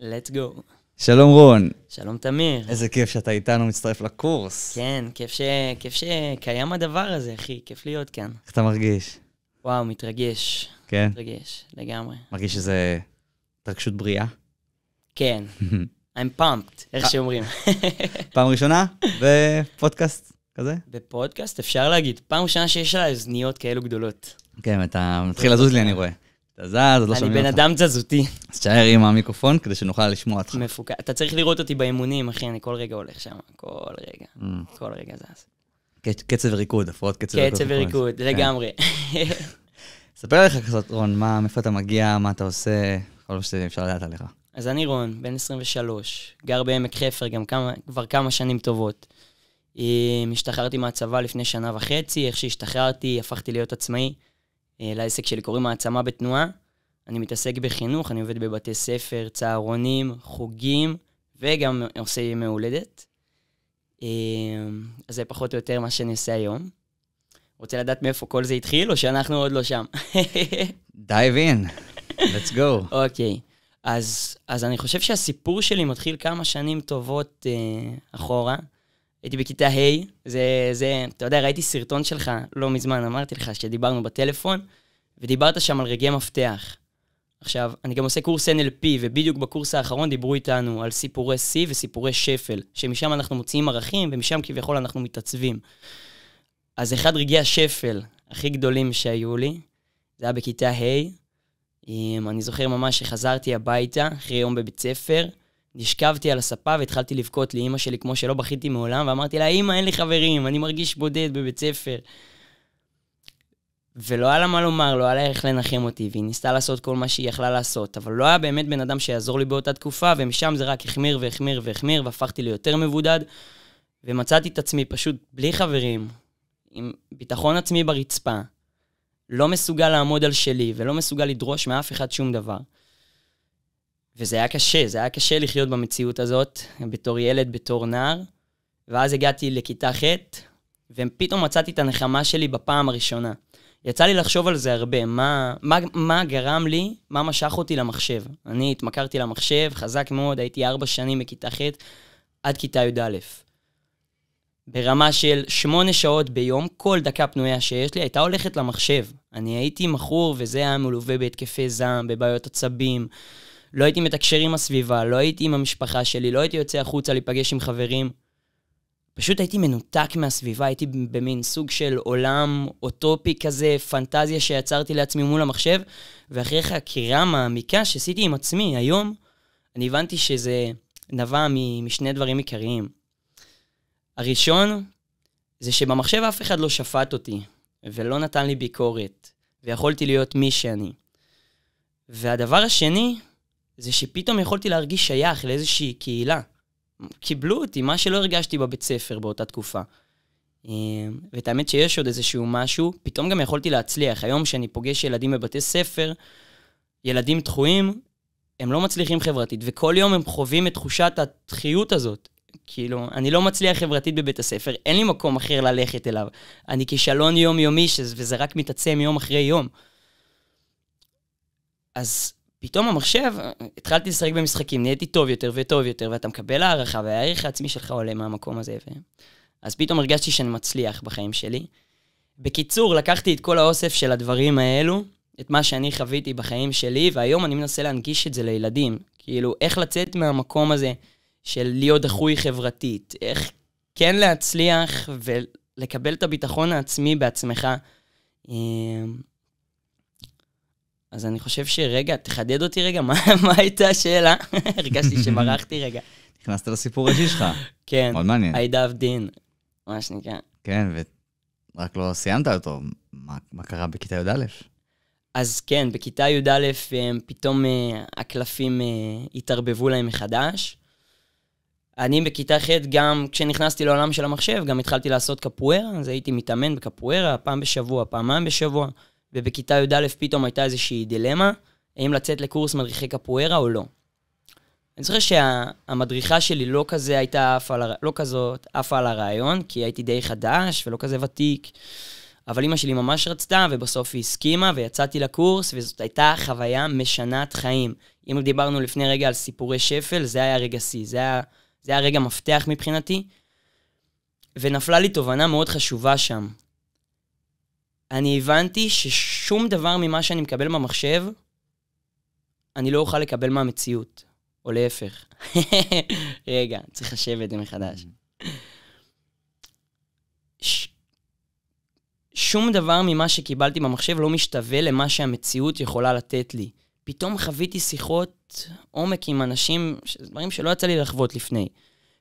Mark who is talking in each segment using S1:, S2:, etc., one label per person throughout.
S1: let's go. שלום רון. שלום תמיר. איזה כיף שאתה איתנו, מצטרף לקורס. כן, כיף, ש... כיף שקיים הדבר הזה, אחי, כיף להיות כאן.
S2: איך אתה מרגיש?
S1: וואו, מתרגש. כן? מתרגש, לגמרי.
S2: מרגיש שזה התרגשות בריאה?
S1: כן. I'm pumped, איך אה. שאומרים.
S2: פעם ראשונה בפודקאסט כזה?
S1: בפודקאסט, אפשר להגיד. פעם ראשונה שיש לה אוזניות כאלו גדולות.
S2: כן, אתה מתחיל לזוז לי, אני רואה. אתה זז, לא שומעים אותך. אני בן אדם תזזותי. אז תשאר עם המיקרופון כדי שנוכל לשמוע אותך. מפוקד.
S1: אתה צריך לראות אותי באימונים, אחי, אני כל רגע הולך שם. כל רגע. Mm. כל רגע זז.
S2: קצב וריקוד, הפרעות קצב וריקוד. קצב וריקוד, נכון. כן. לגמרי. ספר לך קצת, רון, מאיפה אתה מגיע, מה אתה עושה, כל מה שאפשר לדעת עליך.
S1: אז אני רון, בן 23, גר בעמק חפר גם כמה, כבר כמה שנים טובות. השתחררתי מהצבא לפני שנה וחצי, איך שהשתחררתי, הפכתי להיות עצמאי. אה, לעסק שלי קוראים העצמה בתנועה. אני מתעסק בחינוך, אני עובד בבתי ספר, צהרונים, חוגים, וגם עושה ימי הולדת. אה, אז זה פחות או יותר מה שאני עושה היום. רוצה לדעת מאיפה כל זה התחיל, או שאנחנו עוד לא שם?
S2: Dive in, let's go. אוקיי, okay. אז,
S1: אז אני חושב שהסיפור שלי מתחיל כמה שנים טובות uh, אחורה. הייתי בכיתה ה', hey, זה, זה, אתה יודע, ראיתי סרטון שלך לא מזמן, אמרתי לך, שדיברנו בטלפון, ודיברת שם על רגעי מפתח. עכשיו, אני גם עושה קורס NLP, ובדיוק בקורס האחרון דיברו איתנו על סיפורי שיא וסיפורי שפל, שמשם אנחנו מוציאים ערכים, ומשם כביכול אנחנו מתעצבים. אז אחד רגעי השפל הכי גדולים שהיו לי, זה היה בכיתה ה', hey. אני זוכר ממש שחזרתי הביתה אחרי יום בבית ספר, נשכבתי על הספה והתחלתי לבכות לאימא שלי כמו שלא בכיתי מעולם, ואמרתי לה, אימא, אין לי חברים, אני מרגיש בודד בבית ספר. ולא היה לה מה לומר, לא היה לה איך לנחם אותי, והיא ניסתה לעשות כל מה שהיא יכלה לעשות, אבל לא היה באמת בן אדם שיעזור לי באותה תקופה, ומשם זה רק החמיר והחמיר והחמיר, והפכתי ליותר מבודד, ומצאתי את עצמי פשוט בלי חברים, עם ביטחון עצמי ברצפה, לא מסוגל לעמוד על שלי, ולא מסוגל לדרוש מאף אחד שום דבר. וזה היה קשה, זה היה קשה לחיות במציאות הזאת, בתור ילד, בתור נער. ואז הגעתי לכיתה ח', ופתאום מצאתי את הנחמה שלי בפעם הראשונה. יצא לי לחשוב על זה הרבה, מה, מה, מה גרם לי, מה משך אותי למחשב. אני התמכרתי למחשב חזק מאוד, הייתי ארבע שנים מכיתה ח' עד כיתה י"א. ברמה של שמונה שעות ביום, כל דקה פנויה שיש לי הייתה הולכת למחשב. אני הייתי מכור, וזה היה מלווה בהתקפי זעם, בבעיות עצבים, לא הייתי מתקשר עם הסביבה, לא הייתי עם המשפחה שלי, לא הייתי יוצא החוצה להיפגש עם חברים. פשוט הייתי מנותק מהסביבה, הייתי במין סוג של עולם אוטופי כזה, פנטזיה שיצרתי לעצמי מול המחשב, ואחרי חקירה מעמיקה שעשיתי עם עצמי היום, אני הבנתי שזה נבע משני דברים עיקריים. הראשון, זה שבמחשב אף אחד לא שפט אותי, ולא נתן לי ביקורת, ויכולתי להיות מי שאני. והדבר השני, זה שפתאום יכולתי להרגיש שייך לאיזושהי קהילה. קיבלו אותי, מה שלא הרגשתי בבית ספר באותה תקופה. אה, ואת האמת שיש עוד איזשהו משהו, פתאום גם יכולתי להצליח. היום שאני פוגש ילדים בבתי ספר, ילדים דחויים, הם לא מצליחים חברתית, וכל יום הם חווים את תחושת הדחיות הזאת. כאילו, אני לא מצליח חברתית בבית הספר, אין לי מקום אחר ללכת אליו. אני כישלון יומיומי, וזה רק מתעצם יום אחרי יום. אז פתאום המחשב, התחלתי לשחק במשחקים, נהייתי טוב יותר וטוב יותר, ואתה מקבל הערכה, והערך העצמי שלך עולה מהמקום הזה. ו... אז פתאום הרגשתי שאני מצליח בחיים שלי. בקיצור, לקחתי את כל האוסף של הדברים האלו, את מה שאני חוויתי בחיים שלי, והיום אני מנסה להנגיש את זה לילדים. כאילו, איך לצאת מהמקום הזה של להיות דחוי חברתית, איך כן להצליח ולקבל את הביטחון העצמי בעצמך. אמ, אז אני חושב שרגע, תחדד אותי רגע, מה, מה הייתה השאלה? הרגשתי שמרחתי רגע.
S2: נכנסת לסיפור האישי שלך. כן. מאוד מעניין.
S1: I dove עבדין, מה שנקרא.
S2: כן, ורק לא סיימת אותו. מה, מה קרה בכיתה י"א?
S1: אז כן, בכיתה י"א אה, פתאום uh, הקלפים uh, התערבבו להם מחדש. אני בכיתה ח' גם כשנכנסתי לעולם של המחשב, גם התחלתי לעשות קפוארה, אז הייתי מתאמן בקפוארה פעם בשבוע, פעמיים בשבוע. ובכיתה י"א פתאום הייתה איזושהי דילמה, האם לצאת לקורס מדריכי קפוארה או לא. אני זוכר שהמדריכה שלי לא כזה הייתה עפה על, הר... לא כזאת עפה על הרעיון, כי הייתי די חדש ולא כזה ותיק. אבל אימא שלי ממש רצתה, ובסוף היא הסכימה, ויצאתי לקורס, וזאת הייתה חוויה משנת חיים. אם דיברנו לפני רגע על סיפורי שפל, זה היה רגע שיא, זה היה, זה היה רגע מפתח מבחינתי. ונפלה לי תובנה מאוד חשובה שם. אני הבנתי ששום דבר ממה שאני מקבל מהמחשב, אני לא אוכל לקבל מהמציאות, או להפך. רגע, צריך לשבת את זה מחדש. שום דבר ממה שקיבלתי במחשב לא משתווה למה שהמציאות יכולה לתת לי. פתאום חוויתי שיחות עומק עם אנשים, דברים שלא יצא לי לחוות לפני.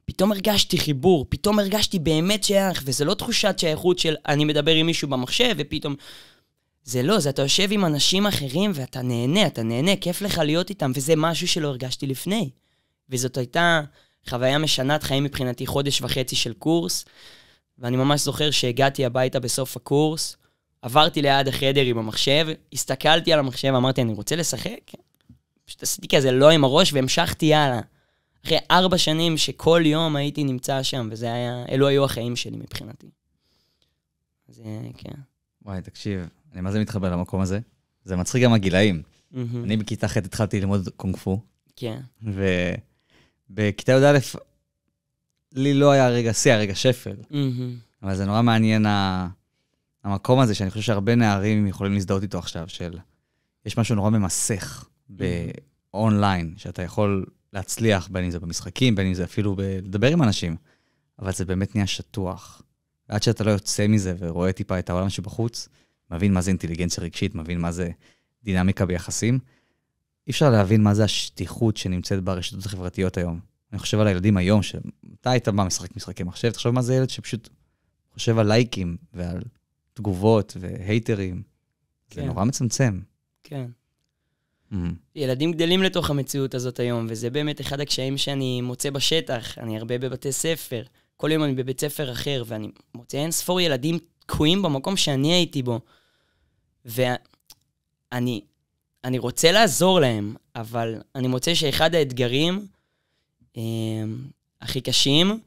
S1: פתאום הרגשתי חיבור, פתאום הרגשתי באמת שייך, וזה לא תחושת שייכות של אני מדבר עם מישהו במחשב, ופתאום... זה לא, זה אתה יושב עם אנשים אחרים ואתה נהנה, אתה נהנה, כיף לך להיות איתם, וזה משהו שלא הרגשתי לפני. וזאת הייתה חוויה משנת חיים מבחינתי, חודש וחצי של קורס, ואני ממש זוכר שהגעתי הביתה בסוף הקורס, עברתי ליד החדר עם המחשב, הסתכלתי על המחשב, אמרתי, אני רוצה לשחק? פשוט עשיתי כזה לא עם הראש והמשכתי הלאה. אחרי ארבע שנים שכל יום הייתי נמצא שם, וזה היה, אלו היו החיים שלי מבחינתי. אז אה, כן.
S2: וואי, תקשיב, אני מה זה מתחבר למקום הזה? זה מצחיק גם הגילאים. Mm-hmm. אני בכיתה ח' התחלתי ללמוד קונג פו. כן. ובכיתה י"א, לי לא היה רגע שיא, היה רגע שפל. Mm-hmm. אבל זה נורא מעניין ה... המקום הזה, שאני חושב שהרבה נערים יכולים להזדהות איתו עכשיו, של... יש משהו נורא ממסך mm-hmm. באונליין, שאתה יכול להצליח, בין אם זה במשחקים, בין אם זה אפילו לדבר עם אנשים, אבל זה באמת נהיה שטוח. עד שאתה לא יוצא מזה ורואה טיפה את העולם שבחוץ, מבין מה זה אינטליגנציה רגשית, מבין מה זה דינמיקה ביחסים, אי אפשר להבין מה זה השטיחות שנמצאת ברשתות החברתיות היום. אני חושב על הילדים היום, שאתה היית בא משחק משחקי מחשב, תחשוב מה זה ילד שפשוט חושב על לייקים ועל תגובות והייטרים. כן. זה נורא מצמצם. כן. Mm-hmm.
S1: ילדים גדלים לתוך המציאות הזאת היום, וזה באמת אחד הקשיים שאני מוצא בשטח. אני הרבה בבתי ספר, כל יום אני בבית ספר אחר, ואני מוצא אין ספור ילדים תקועים במקום שאני הייתי בו. ואני אני רוצה לעזור להם, אבל אני מוצא שאחד האתגרים אה, הכי קשים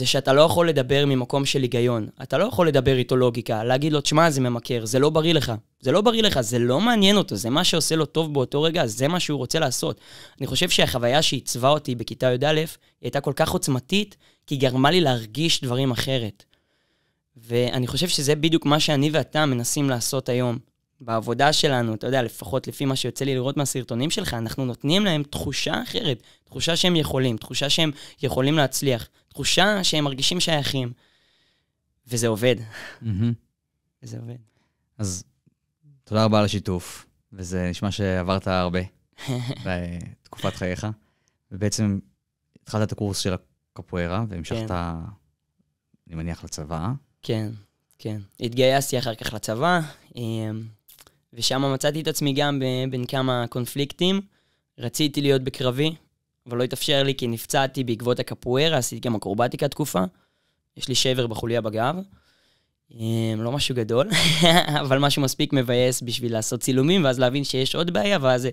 S1: זה שאתה לא יכול לדבר ממקום של היגיון. אתה לא יכול לדבר איתו לוגיקה, להגיד לו, תשמע, זה ממכר, זה לא בריא לך. זה לא בריא לך, זה לא מעניין אותו, זה מה שעושה לו טוב באותו רגע, זה מה שהוא רוצה לעשות. אני חושב שהחוויה שעיצבה אותי בכיתה י"א, היא הייתה כל כך עוצמתית, כי היא גרמה לי להרגיש דברים אחרת. ואני חושב שזה בדיוק מה שאני ואתה מנסים לעשות היום. בעבודה שלנו, אתה יודע, לפחות לפי מה שיוצא לי לראות מהסרטונים שלך, אנחנו נותנים להם תחושה אחרת, תחושה שהם יכולים, תחושה שהם יכולים להצליח. תחושה שהם מרגישים שייכים. וזה עובד.
S2: וזה עובד. אז תודה רבה על השיתוף, וזה נשמע שעברת הרבה בתקופת חייך, ובעצם התחלת את הקורס של הקפוארה, והמשכת, אני מניח, לצבא.
S1: כן, כן. התגייסתי אחר כך לצבא, אמ, ושם מצאתי את עצמי גם בין כמה קונפליקטים. רציתי להיות בקרבי, אבל לא התאפשר לי כי נפצעתי בעקבות הקפוארה, עשיתי גם אקרובטיקה תקופה. יש לי שבר בחוליה בגב. אמ, לא משהו גדול, אבל משהו מספיק מבאס בשביל לעשות צילומים, ואז להבין שיש עוד בעיה, ואז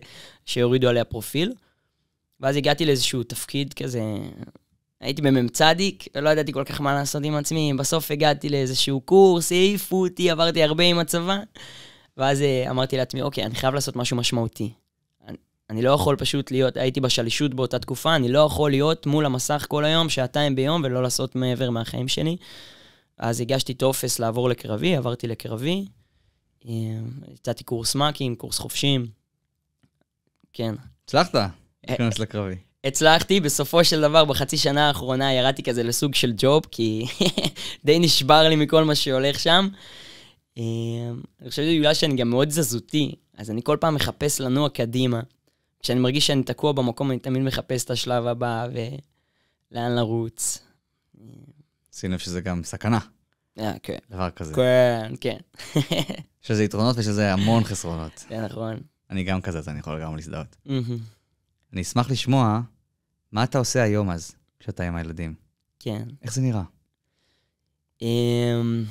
S1: שיורידו עליה פרופיל. ואז הגעתי לאיזשהו תפקיד כזה, הייתי במ"מ צדיק, לא ידעתי כל כך מה לעשות עם עצמי, בסוף הגעתי לאיזשהו קורס, העיפו אותי, עברתי הרבה עם הצבא, ואז אה, אמרתי לעצמי, אוקיי, אני חייב לעשות משהו משמעותי. אני לא יכול פשוט להיות, הייתי בשלישות באותה תקופה, אני לא יכול להיות מול המסך כל היום, שעתיים ביום, ולא לעשות מעבר מהחיים שלי. אז הגשתי טופס לעבור לקרבי, עברתי לקרבי. יצאתי קורס מאקים, קורס חופשים. כן. הצלחת אה, להיכנס לקרבי. הצלחתי, בסופו של דבר, בחצי שנה האחרונה ירדתי כזה לסוג של ג'וב, כי די נשבר לי מכל מה שהולך שם. אה, אני חושב שזה בגלל שאני גם מאוד
S2: תזזותי,
S1: אז אני כל פעם מחפש לנוע קדימה. כשאני מרגיש שאני תקוע במקום, אני תמיד מחפש את השלב הבא ולאן לרוץ.
S2: שים לב שזה גם סכנה. אה, כן. דבר כזה.
S1: כן, כן.
S2: שזה יתרונות ושזה המון חסרונות. כן, נכון. אני גם כזה, אז אני יכול גם להזדהות. אני אשמח לשמוע מה אתה עושה היום אז, כשאתה עם הילדים. כן. איך זה נראה?
S1: אמ,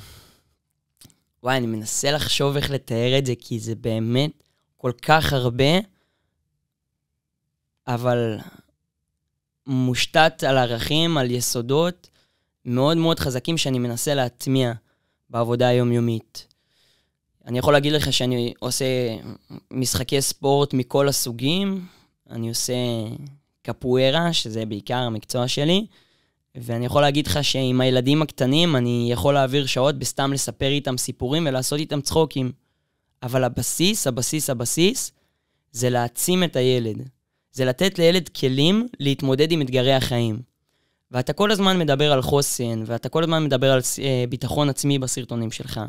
S1: וואי, אני מנסה לחשוב איך לתאר את זה, כי זה באמת כל כך הרבה. אבל מושתת על ערכים, על יסודות מאוד מאוד חזקים שאני מנסה להטמיע בעבודה היומיומית. אני יכול להגיד לך שאני עושה משחקי ספורט מכל הסוגים, אני עושה קפוארה, שזה בעיקר המקצוע שלי, ואני יכול להגיד לך שעם הילדים הקטנים אני יכול להעביר שעות בסתם לספר איתם סיפורים ולעשות איתם צחוקים. אבל הבסיס, הבסיס, הבסיס, זה להעצים את הילד. זה לתת לילד כלים להתמודד עם אתגרי החיים. ואתה כל הזמן מדבר על חוסן, ואתה כל הזמן מדבר על אה, ביטחון עצמי בסרטונים שלך.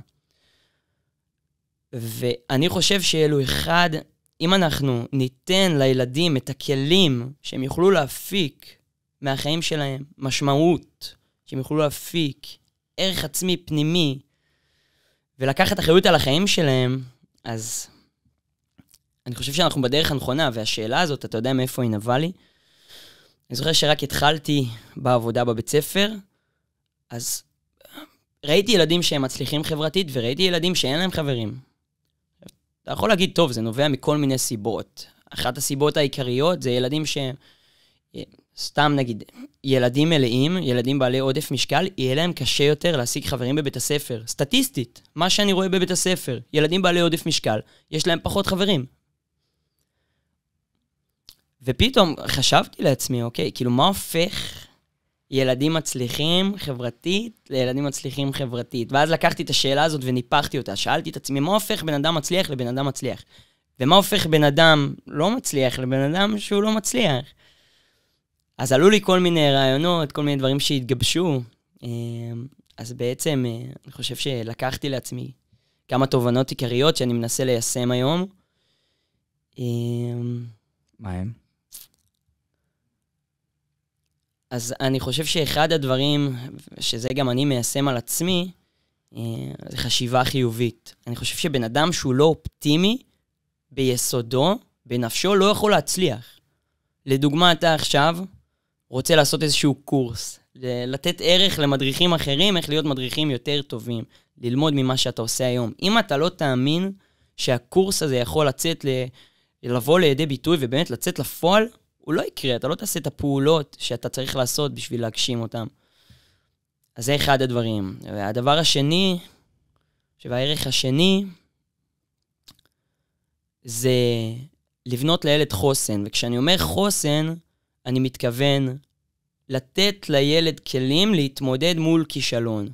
S1: ואני חושב שאלו אחד, אם אנחנו ניתן לילדים את הכלים שהם יוכלו להפיק מהחיים שלהם, משמעות, שהם יוכלו להפיק, ערך עצמי פנימי, ולקחת אחריות על החיים שלהם, אז אני חושב שאנחנו בדרך הנכונה, והשאלה הזאת, אתה יודע מאיפה היא נבעה לי? אני זוכר שרק התחלתי בעבודה בבית ספר, אז אה, ראיתי ילדים שהם מצליחים חברתית, וראיתי ילדים שאין להם חברים. אתה יכול להגיד, טוב, זה נובע מכל מיני סיבות. אחת הסיבות העיקריות זה ילדים ש... אה, סתם נגיד, ילדים מלאים, ילדים בעלי עודף משקל, יהיה להם קשה יותר להשיג חברים בבית הספר. סטטיסטית, מה שאני רואה בבית הספר, ילדים בעלי עודף משקל, יש להם פחות חברים. ופתאום חשבתי לעצמי, אוקיי, כאילו, מה הופך ילדים מצליחים חברתית לילדים מצליחים חברתית? ואז לקחתי את השאלה הזאת וניפחתי אותה. שאלתי את עצמי, מה הופך בן אדם מצליח לבן אדם מצליח? ומה הופך בן אדם לא מצליח לבן אדם שהוא לא מצליח? אז עלו לי כל מיני רעיונות, כל מיני דברים שהתגבשו. אה, אז בעצם, אה, אני חושב שלקחתי לעצמי כמה תובנות עיקריות שאני מנסה ליישם היום. אה, מה הם? אז אני חושב שאחד הדברים, שזה גם אני מיישם על עצמי, אה, זה חשיבה חיובית. אני חושב שבן אדם שהוא לא אופטימי, ביסודו, בנפשו, לא יכול להצליח. לדוגמה, אתה עכשיו רוצה לעשות איזשהו קורס, לתת ערך למדריכים אחרים, איך להיות מדריכים יותר טובים, ללמוד ממה שאתה עושה היום. אם אתה לא תאמין שהקורס הזה יכול לצאת, ל... לבוא לידי ביטוי ובאמת לצאת לפועל, הוא לא יקרה, אתה לא תעשה את הפעולות שאתה צריך לעשות בשביל להגשים אותן. אז זה אחד הדברים. והדבר השני, שהערך השני, זה לבנות לילד חוסן. וכשאני אומר חוסן, אני מתכוון לתת לילד כלים להתמודד מול כישלון.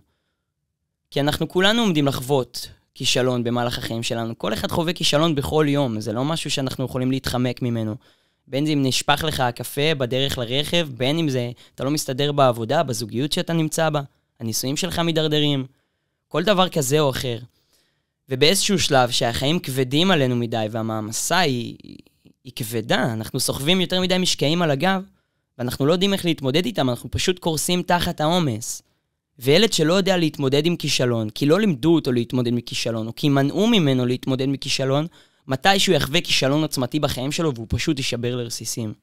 S1: כי אנחנו כולנו עומדים לחוות כישלון במהלך החיים שלנו. כל אחד חווה כישלון בכל יום, זה לא משהו שאנחנו יכולים להתחמק ממנו. בין אם נשפך לך הקפה בדרך לרכב, בין אם זה אתה לא מסתדר בעבודה, בזוגיות שאתה נמצא בה, הנישואים שלך מידרדרים, כל דבר כזה או אחר. ובאיזשהו שלב שהחיים כבדים עלינו מדי והמעמסה היא, היא כבדה, אנחנו סוחבים יותר מדי משקעים על הגב, ואנחנו לא יודעים איך להתמודד איתם, אנחנו פשוט קורסים תחת העומס. וילד שלא יודע להתמודד עם כישלון, כי לא לימדו אותו להתמודד מכישלון, או כי מנעו ממנו להתמודד מכישלון, מתי שהוא יחווה כישלון עוצמתי בחיים שלו והוא פשוט יישבר לרסיסים.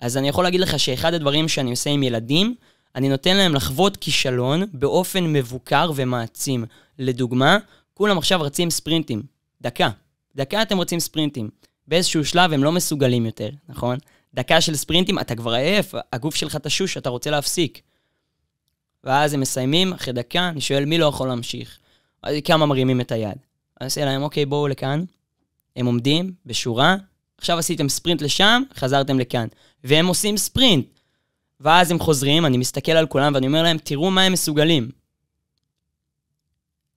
S1: אז אני יכול להגיד לך שאחד הדברים שאני עושה עם ילדים, אני נותן להם לחוות כישלון באופן מבוקר ומעצים. לדוגמה, כולם עכשיו רצים ספרינטים. דקה. דקה אתם רוצים ספרינטים. באיזשהו שלב הם לא מסוגלים יותר, נכון? דקה של ספרינטים, אתה כבר עייף, הגוף שלך תשוש, אתה רוצה להפסיק. ואז הם מסיימים, אחרי דקה, אני שואל מי לא יכול להמשיך. כמה מרימים את היד. אני עושה להם, אוקיי, בואו לכאן. הם עומדים בשורה, עכשיו עשיתם ספרינט לשם, חזרתם לכאן. והם עושים ספרינט. ואז הם חוזרים, אני מסתכל על כולם ואני אומר להם, תראו מה הם מסוגלים.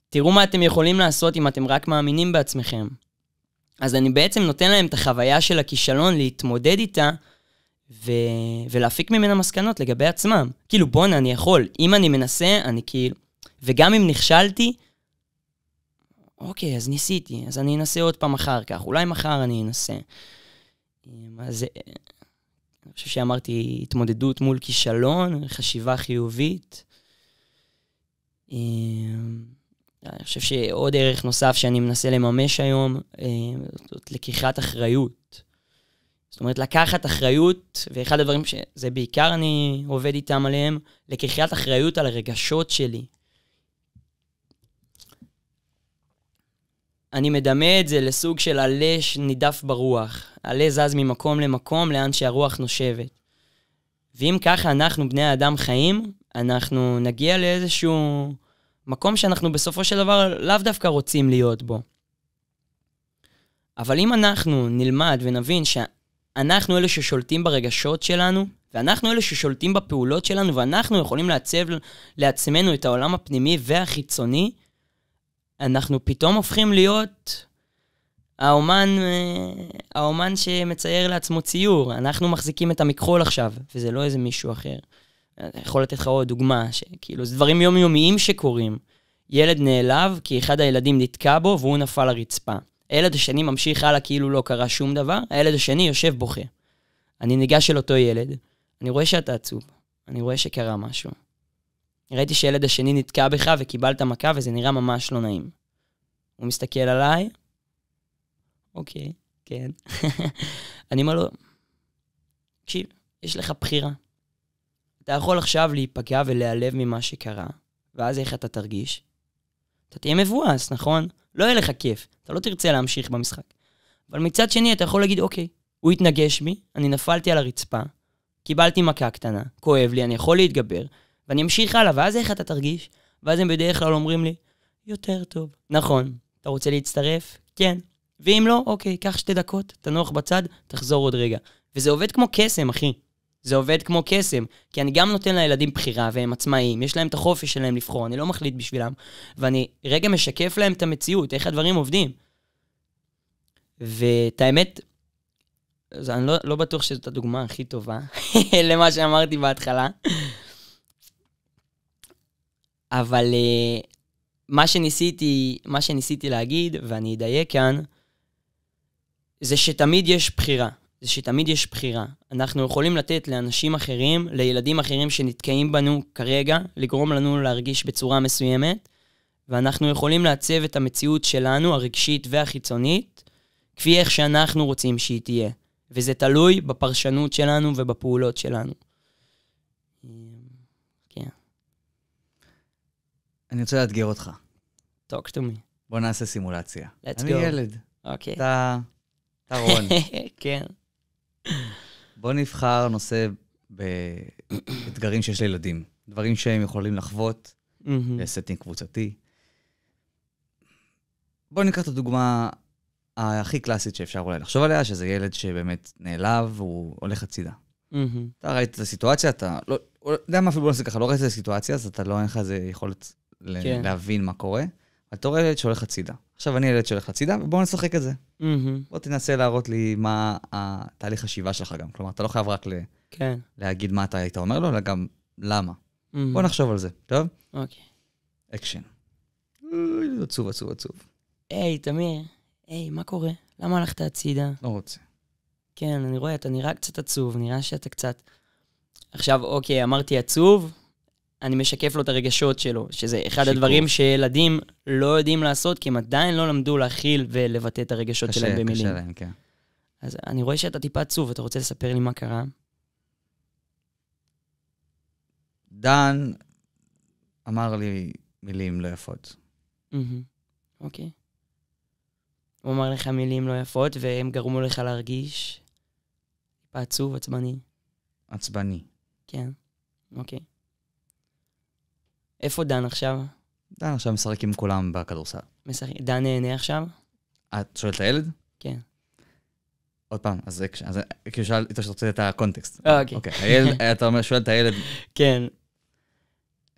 S1: תראו מה אתם יכולים לעשות אם אתם רק מאמינים בעצמכם. אז אני בעצם נותן להם את החוויה של הכישלון להתמודד איתה ו... ולהפיק ממנה מסקנות לגבי עצמם. כאילו, בואנה, אני יכול. אם אני מנסה, אני כאילו... וגם אם נכשלתי, אוקיי, אז ניסיתי, אז אני אנסה עוד פעם אחר כך, אולי מחר אני אנסה. אמ, אז אה, אני חושב שאמרתי, התמודדות מול כישלון, חשיבה חיובית. אמ, אני חושב שעוד ערך נוסף שאני מנסה לממש היום, אה, זאת לקיחת אחריות. זאת אומרת, לקחת אחריות, ואחד הדברים שזה בעיקר אני עובד איתם עליהם, לקיחת אחריות על הרגשות שלי. אני מדמה את זה לסוג של עלה נידף ברוח. עלה זז ממקום למקום לאן שהרוח נושבת. ואם ככה אנחנו, בני האדם, חיים, אנחנו נגיע לאיזשהו מקום שאנחנו בסופו של דבר לאו דווקא רוצים להיות בו. אבל אם אנחנו נלמד ונבין שאנחנו אלה ששולטים ברגשות שלנו, ואנחנו אלה ששולטים בפעולות שלנו, ואנחנו יכולים לעצב לעצמנו את העולם הפנימי והחיצוני, אנחנו פתאום הופכים להיות האומן, אה, האומן שמצייר לעצמו ציור. אנחנו מחזיקים את המכחול עכשיו, וזה לא איזה מישהו אחר. אני יכול לתת לך עוד דוגמה, שכאילו, זה דברים יומיומיים שקורים. ילד נעלב כי אחד הילדים נתקע בו והוא נפל לרצפה. הילד השני ממשיך הלאה כאילו לא קרה שום דבר, הילד השני יושב בוכה. אני ניגש אל אותו ילד, אני רואה שאתה עצוב, אני רואה שקרה משהו. ראיתי שילד השני נתקע בך וקיבלת מכה וזה נראה ממש לא נעים. הוא מסתכל עליי, אוקיי, כן. אני אומר לו, תקשיב, יש לך בחירה. אתה יכול עכשיו להיפגע ולהיעלב ממה שקרה, ואז איך אתה תרגיש? אתה תהיה מבואס, נכון? לא יהיה לך כיף, אתה לא תרצה להמשיך במשחק. אבל מצד שני, אתה יכול להגיד, אוקיי, הוא התנגש בי, אני נפלתי על הרצפה, קיבלתי מכה קטנה, כואב לי, אני יכול להתגבר, ואני אמשיך הלאה, ואז איך אתה תרגיש? ואז הם בדרך כלל אומרים לי, יותר טוב. נכון, אתה רוצה להצטרף? כן. ואם לא, אוקיי, קח שתי דקות, תנוח בצד, תחזור עוד רגע. וזה עובד כמו קסם, אחי. זה עובד כמו קסם, כי אני גם נותן לילדים בחירה, והם עצמאיים, יש להם את החופש שלהם לבחור, אני לא מחליט בשבילם, ואני רגע משקף להם את המציאות, איך הדברים עובדים. ואת האמת, אני לא, לא בטוח שזאת הדוגמה הכי טובה למה שאמרתי בהתחלה, אבל uh, מה שניסיתי, מה שניסיתי להגיד, ואני אדייק כאן, זה שתמיד יש בחירה. זה שתמיד יש בחירה. אנחנו יכולים לתת לאנשים אחרים, לילדים אחרים שנתקעים בנו כרגע, לגרום לנו להרגיש בצורה מסוימת, ואנחנו יכולים לעצב את המציאות שלנו, הרגשית והחיצונית, כפי איך שאנחנו רוצים שהיא תהיה. וזה תלוי בפרשנות שלנו ובפעולות
S2: שלנו. אני רוצה לאתגר אותך. talk to me. בוא נעשה סימולציה. Let's אני go. אני ילד.
S1: אוקיי. Okay. אתה... אתה רון. כן.
S2: בוא נבחר נושא באתגרים שיש לילדים. דברים שהם יכולים לחוות mm-hmm. בסטינג קבוצתי. בואו ניקח את הדוגמה הכי קלאסית שאפשר אולי לחשוב עליה, שזה ילד שבאמת נעלב, הוא הולך הצידה. Mm-hmm. אתה ראית את הסיטואציה, אתה לא... יודע מה, אפילו בוא נעשה ככה, לא ראית את הסיטואציה, אז אתה לא, אין לך איזה יכולת כן. להבין מה קורה. אתה רואה ילד שהולך הצידה. עכשיו אני ילד שהולך הצידה, ובואו נשחק את זה. Mm-hmm. בוא תנסה להראות לי מה התהליך השיבה שלך גם. כלומר, אתה לא חייב רק ל... כן. להגיד מה אתה היית אומר לו, אלא גם למה. Mm-hmm. בוא נחשוב על זה, טוב? אוקיי. Okay. אקשן. עצוב, עצוב, עצוב.
S1: היי, תמיר, היי, מה קורה? למה הלכת הצידה? לא רוצה. כן, אני רואה, אתה נראה קצת עצוב, נראה שאתה קצת... עכשיו, אוקיי, אמרתי עצוב, אני משקף לו את הרגשות שלו, שזה אחד שיקור. הדברים שילדים לא יודעים לעשות, כי הם עדיין לא למדו להכיל ולבטא את הרגשות קשה, שלהם במילים. קשה קשה להם, כן. אז אני רואה שאתה טיפה עצוב, אתה רוצה לספר לי מה קרה?
S2: דן אמר לי מילים לא יפות. אוקיי. הוא אמר לך מילים
S1: לא יפות, והם גרמו לך להרגיש טיפה עצוב, עצבני. עצבני. כן, אוקיי. Okay.
S2: איפה דן עכשיו? דן עכשיו משחק עם כולם בכדורסל. משחק... דן נהנה עכשיו? את שואלת את הילד? כן. עוד פעם, אז כאילו שאלת איתו שאתה רוצה את הקונטקסט. אה, אוקיי. אוקיי, הילד, אתה אומר, שואל את הילד. כן.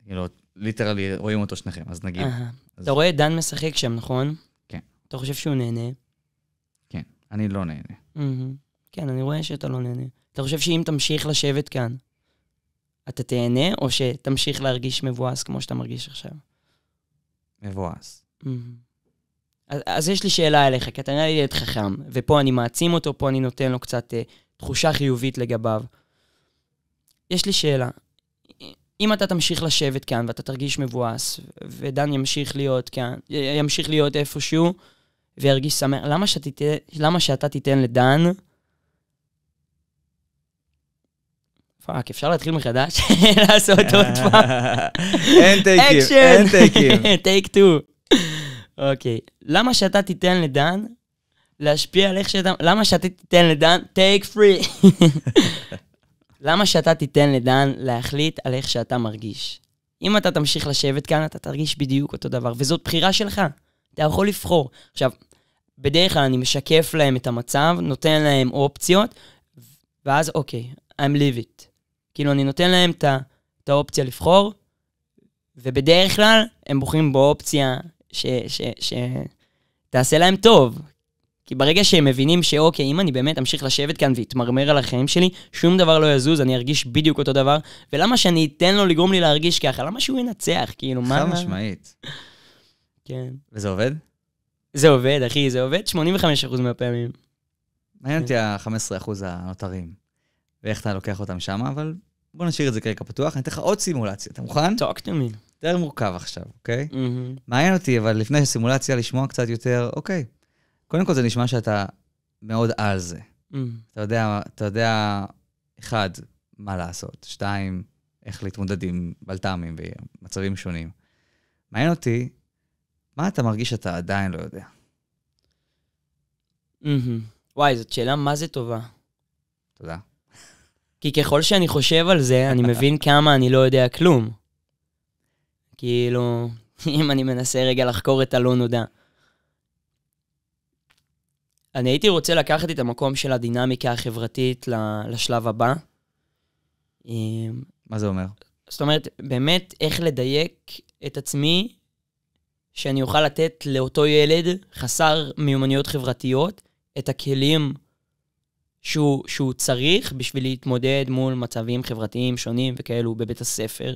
S2: כאילו, ליטרלי רואים אותו שניכם, אז נגיד.
S1: אתה רואה דן משחק שם, נכון? כן. אתה חושב שהוא נהנה?
S2: כן, אני לא נהנה.
S1: כן, אני רואה שאתה לא נהנה. אתה חושב שאם תמשיך לשבת כאן, אתה תהנה, או שתמשיך להרגיש מבואס כמו שאתה מרגיש עכשיו?
S2: מבואס.
S1: Mm-hmm. אז, אז יש לי שאלה אליך, כי אתה נראה לי ילד חכם, ופה אני מעצים אותו, פה אני נותן לו קצת אה, תחושה חיובית לגביו. יש לי שאלה, אם אתה תמשיך לשבת כאן ואתה תרגיש מבואס, ודן ימשיך להיות כאן, ימשיך להיות איפשהו, וירגיש שמח, למה, שתיתן, למה שאתה תיתן לדן פאק, אפשר להתחיל מחדש? לעשות עוד פעם? אין טייקים, אין טייקים. טייק טו. אוקיי, למה שאתה תיתן לדן להשפיע על איך שאתה... למה שאתה תיתן לדן... טייק פרי. למה שאתה תיתן לדן להחליט על איך שאתה מרגיש? אם אתה תמשיך לשבת כאן, אתה תרגיש בדיוק אותו דבר, וזאת בחירה שלך. אתה יכול לבחור. עכשיו, בדרך כלל אני משקף להם את המצב, נותן להם אופציות, ואז אוקיי, I'm leave it. כאילו, אני נותן להם את האופציה לבחור, ובדרך כלל הם בוחרים באופציה שתעשה להם טוב. כי ברגע שהם מבינים שאוקיי, אם אני באמת אמשיך לשבת כאן ואתמרמר על החיים שלי, שום דבר לא יזוז, אני ארגיש בדיוק אותו דבר, ולמה שאני אתן לו לגרום לי להרגיש ככה? למה שהוא ינצח? כאילו, מה... חד
S2: משמעית. כן. וזה עובד? זה עובד, אחי, זה עובד 85% מהפעמים. מעניין אותי ה-15% הנותרים. ואיך אתה לוקח אותם שם, אבל בוא נשאיר את זה כרגע פתוח. אני אתן לך עוד סימולציה, אתה מוכן? talk to me. יותר מורכב עכשיו, אוקיי? Mm-hmm. מעניין אותי, אבל לפני הסימולציה, לשמוע קצת יותר, אוקיי. קודם כל זה נשמע שאתה מאוד על זה. Mm-hmm. אתה יודע, אתה יודע, אחד, מה לעשות, שתיים, איך להתמודד עם בלת"מים ומצבים שונים. מעניין אותי, מה אתה מרגיש שאתה עדיין לא יודע?
S1: Mm-hmm. וואי, זאת שאלה מה זה טובה. תודה. כי ככל שאני חושב על זה, אני מבין כמה אני לא יודע כלום. כאילו, אם אני מנסה רגע לחקור את הלא נודע. אני הייתי רוצה לקחת את המקום של הדינמיקה החברתית לשלב הבא.
S2: אמ, מה זה אומר?
S1: זאת אומרת, באמת, איך לדייק את עצמי, שאני אוכל לתת לאותו ילד חסר מיומנויות חברתיות את הכלים שהוא, שהוא צריך בשביל להתמודד מול מצבים חברתיים שונים וכאלו בבית הספר.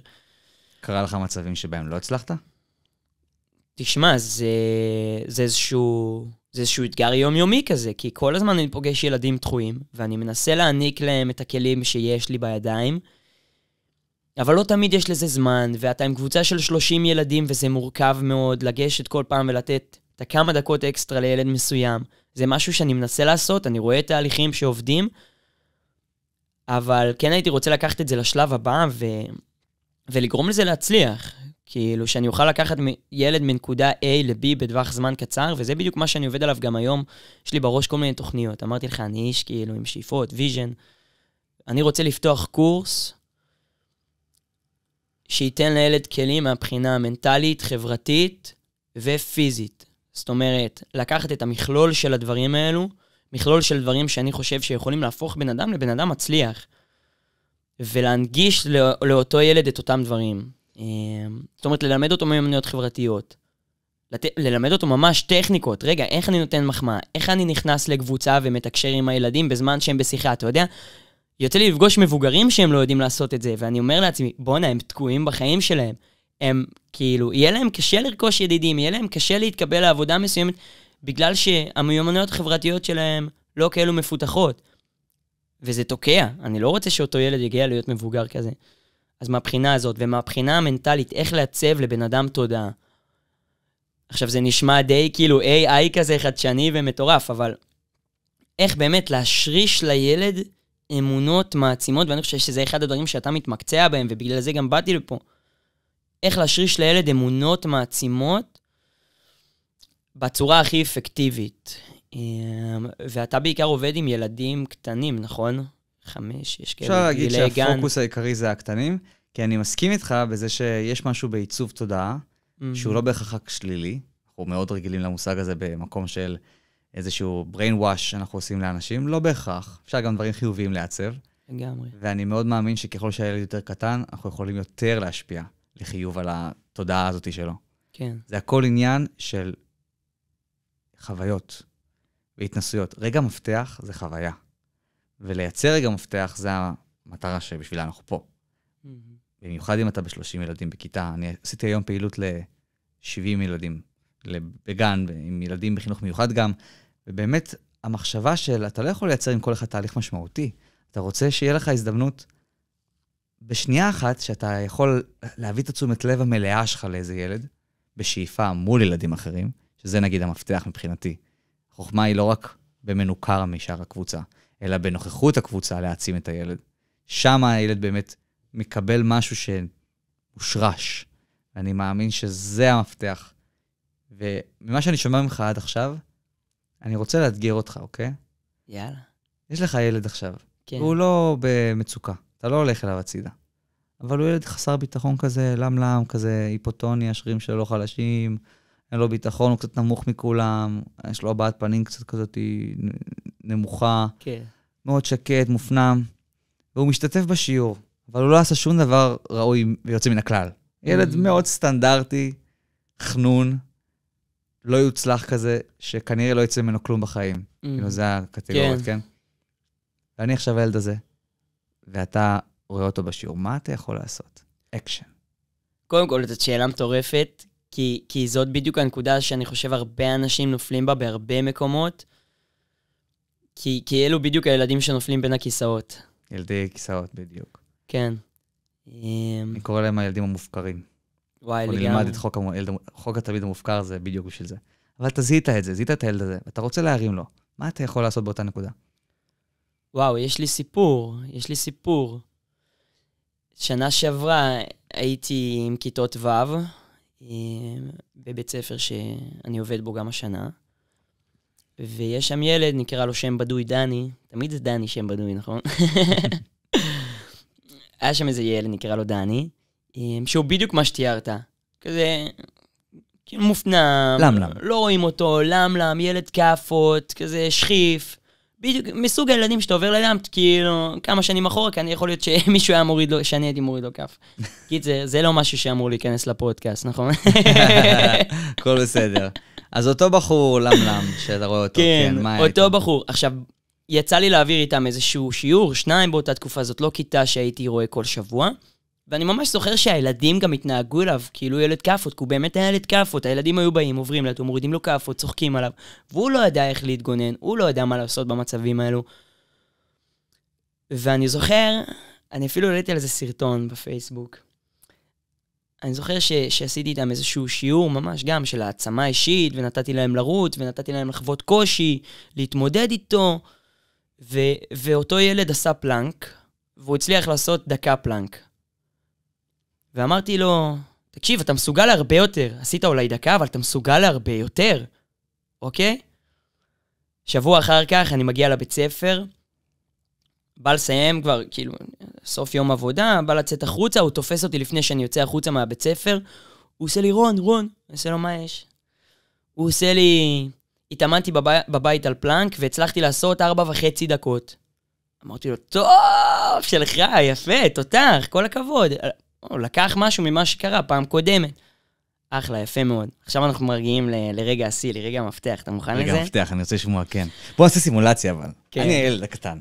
S2: קרה לך מצבים שבהם לא הצלחת?
S1: תשמע, זה, זה איזשהו... זה איזשהו אתגר יומיומי כזה, כי כל הזמן אני פוגש ילדים דחויים, ואני מנסה להעניק להם את הכלים שיש לי בידיים, אבל לא תמיד יש לזה זמן, ואתה עם קבוצה של 30 ילדים וזה מורכב מאוד לגשת כל פעם ולתת את הכמה דקות אקסטרה לילד מסוים. זה משהו שאני מנסה לעשות, אני רואה תהליכים שעובדים, אבל כן הייתי רוצה לקחת את זה לשלב הבא ו... ולגרום לזה להצליח. כאילו, שאני אוכל לקחת ילד מנקודה A ל-B בטווח זמן קצר, וזה בדיוק מה שאני עובד עליו גם היום. יש לי בראש כל מיני תוכניות. אמרתי לך, אני איש כאילו עם שאיפות, ויז'ן. אני רוצה לפתוח קורס שייתן לילד כלים מהבחינה המנטלית, חברתית ופיזית. זאת אומרת, לקחת את המכלול של הדברים האלו, מכלול של דברים שאני חושב שיכולים להפוך בן אדם לבן אדם מצליח, ולהנגיש לא, לאותו ילד את אותם דברים. אה, זאת אומרת, ללמד אותו מיומנויות חברתיות. לת... ללמד אותו ממש טכניקות. רגע, איך אני נותן מחמאה? איך אני נכנס לקבוצה ומתקשר עם הילדים בזמן שהם בשיחה? אתה יודע, יוצא לי לפגוש מבוגרים שהם לא יודעים לעשות את זה, ואני אומר לעצמי, בואנה, הם תקועים בחיים שלהם. הם כאילו, יהיה להם קשה לרכוש ידידים, יהיה להם קשה להתקבל לעבודה מסוימת, בגלל שהמיומנויות החברתיות שלהם לא כאלו מפותחות. וזה תוקע, אני לא רוצה שאותו ילד יגיע להיות מבוגר כזה. אז מהבחינה הזאת, ומהבחינה המנטלית, איך לעצב לבן אדם תודעה. עכשיו, זה נשמע די כאילו AI כזה חדשני ומטורף, אבל איך באמת להשריש לילד אמונות מעצימות, ואני חושב שזה אחד הדברים שאתה מתמקצע בהם, ובגלל זה גם באתי לפה. איך להשריש לילד אמונות מעצימות בצורה הכי אפקטיבית. אה, ואתה בעיקר עובד עם ילדים קטנים, נכון? חמש, יש כאלה, גילי גן. אפשר להגיד שהפוקוס
S2: גן. העיקרי זה הקטנים, כי אני מסכים איתך בזה שיש משהו בעיצוב תודעה, mm-hmm. שהוא לא בהכרח רק שלילי. אנחנו מאוד רגילים למושג הזה במקום של איזשהו brain wash שאנחנו עושים לאנשים, לא בהכרח. אפשר גם דברים חיוביים לעצב. לגמרי. ואני מאוד מאמין שככל שהילד יותר קטן, אנחנו יכולים יותר להשפיע. לחיוב על התודעה הזאת שלו. כן. זה הכל עניין של חוויות והתנסויות. רגע מפתח זה חוויה, ולייצר רגע מפתח זה המטרה שבשבילה אנחנו פה. Mm-hmm. במיוחד אם אתה ב-30 ילדים בכיתה. אני עשיתי היום פעילות ל-70 ילדים, בגן, עם ילדים בחינוך מיוחד גם, ובאמת, המחשבה של אתה לא יכול לייצר עם כל אחד תהליך משמעותי. אתה רוצה שיהיה לך הזדמנות בשנייה אחת, שאתה יכול להביא את התשומת לב המלאה שלך לאיזה ילד, בשאיפה מול ילדים אחרים, שזה נגיד המפתח מבחינתי. החוכמה היא לא רק במנוכר משאר הקבוצה, אלא בנוכחות הקבוצה להעצים את הילד. שם הילד באמת מקבל משהו שהושרש. אני מאמין שזה המפתח. וממה שאני שומע ממך עד עכשיו, אני רוצה לאתגר אותך, אוקיי? יאללה. יש לך ילד עכשיו, כן. הוא לא במצוקה. אתה לא הולך אליו הצידה. אבל הוא ילד חסר ביטחון כזה, לאם לאם, כזה היפוטוני, השרירים שלו חלשים, אין לו ביטחון, הוא קצת נמוך מכולם, יש לו הבעת פנים קצת כזאת נמוכה. כן. מאוד שקט, מופנם, והוא משתתף בשיעור, אבל הוא לא עשה שום דבר ראוי ויוצא מן הכלל. ילד mm-hmm. מאוד סטנדרטי, חנון, לא יוצלח כזה, שכנראה לא יצא ממנו כלום בחיים. Mm-hmm. כאילו, זה הקטגוריות, כן. כן? ואני עכשיו הילד הזה, ואתה רואה אותו בשיעור, מה אתה יכול לעשות? אקשן.
S1: קודם כל, זאת שאלה מטורפת, כי, כי זאת בדיוק הנקודה שאני חושב הרבה אנשים נופלים בה בהרבה מקומות, כי, כי אלו בדיוק הילדים שנופלים בין הכיסאות.
S2: ילדי כיסאות, בדיוק. כן. אמ, אני קורא להם הילדים המופקרים. וואי, לגמרי. נלמד את חוק, המו... ילד... חוק התלמיד המופקר, זה בדיוק בשביל זה. אבל אתה זיהית את זה, זיהית את הילד הזה, ואתה רוצה להרים לו. מה אתה יכול לעשות באותה נקודה?
S1: וואו, יש לי סיפור, יש לי סיפור. שנה שעברה הייתי עם כיתות ו' אה, בבית ספר שאני עובד בו גם השנה, ויש שם ילד, נקרא לו שם בדוי דני, תמיד זה דני שם בדוי, נכון? היה שם איזה ילד, נקרא לו דני, אה, שהוא בדיוק מה שתיארת. כזה, כאילו מופנם. למלם. לא רואים אותו, למלם, ילד כאפות, כזה שכיף. בדיוק, מסוג הילדים שאתה עובר לידם, כאילו, כמה שנים אחורה, כי אני יכול להיות שמישהו היה מוריד לו, שאני הייתי מוריד לו כף. כי זה, זה לא משהו שאמור להיכנס לפודקאסט, נכון?
S2: הכל בסדר. אז אותו בחור למלם, שאתה רואה אותו, כן, כן מה היה אותו
S1: איתו? בחור. עכשיו, יצא לי להעביר איתם איזשהו שיעור, שניים באותה תקופה, זאת לא כיתה שהייתי רואה כל שבוע. ואני ממש זוכר שהילדים גם התנהגו אליו כאילו ילד כאפות, כי הוא באמת היה ילד כאפות. הילדים היו באים, עוברים לידו, מורידים לו כאפות, צוחקים עליו, והוא לא ידע איך להתגונן, הוא לא ידע מה לעשות במצבים האלו. ואני זוכר, אני אפילו העליתי על זה סרטון בפייסבוק. אני זוכר ש, שעשיתי איתם איזשהו שיעור ממש גם של העצמה אישית, ונתתי להם לרוץ, ונתתי להם לחוות קושי, להתמודד איתו, ו, ואותו ילד עשה פלנק, והוא הצליח לעשות דקה פלנק. ואמרתי לו, תקשיב, אתה מסוגל להרבה יותר. עשית אולי דקה, אבל אתה מסוגל להרבה יותר, אוקיי? שבוע אחר כך אני מגיע לבית ספר, בא לסיים כבר, כאילו, סוף יום עבודה, בא לצאת החוצה, הוא תופס אותי לפני שאני יוצא החוצה מהבית ספר, הוא עושה לי, רון, רון, אני עושה לו, מה יש? הוא עושה לי, התאמנתי בב... בבית על פלנק והצלחתי לעשות ארבע וחצי דקות. אמרתי לו, טוב, שלך, יפה, תותח, כל הכבוד. הוא לקח משהו ממה שקרה פעם קודמת. אחלה, יפה מאוד. עכשיו אנחנו מרגיעים ל- לרגע השיא, לרגע המפתח. אתה מוכן רגע לזה? רגע
S2: המפתח, אני רוצה לשמוע, כן. בוא נעשה סימולציה אבל. כן. אני הילד הקטן.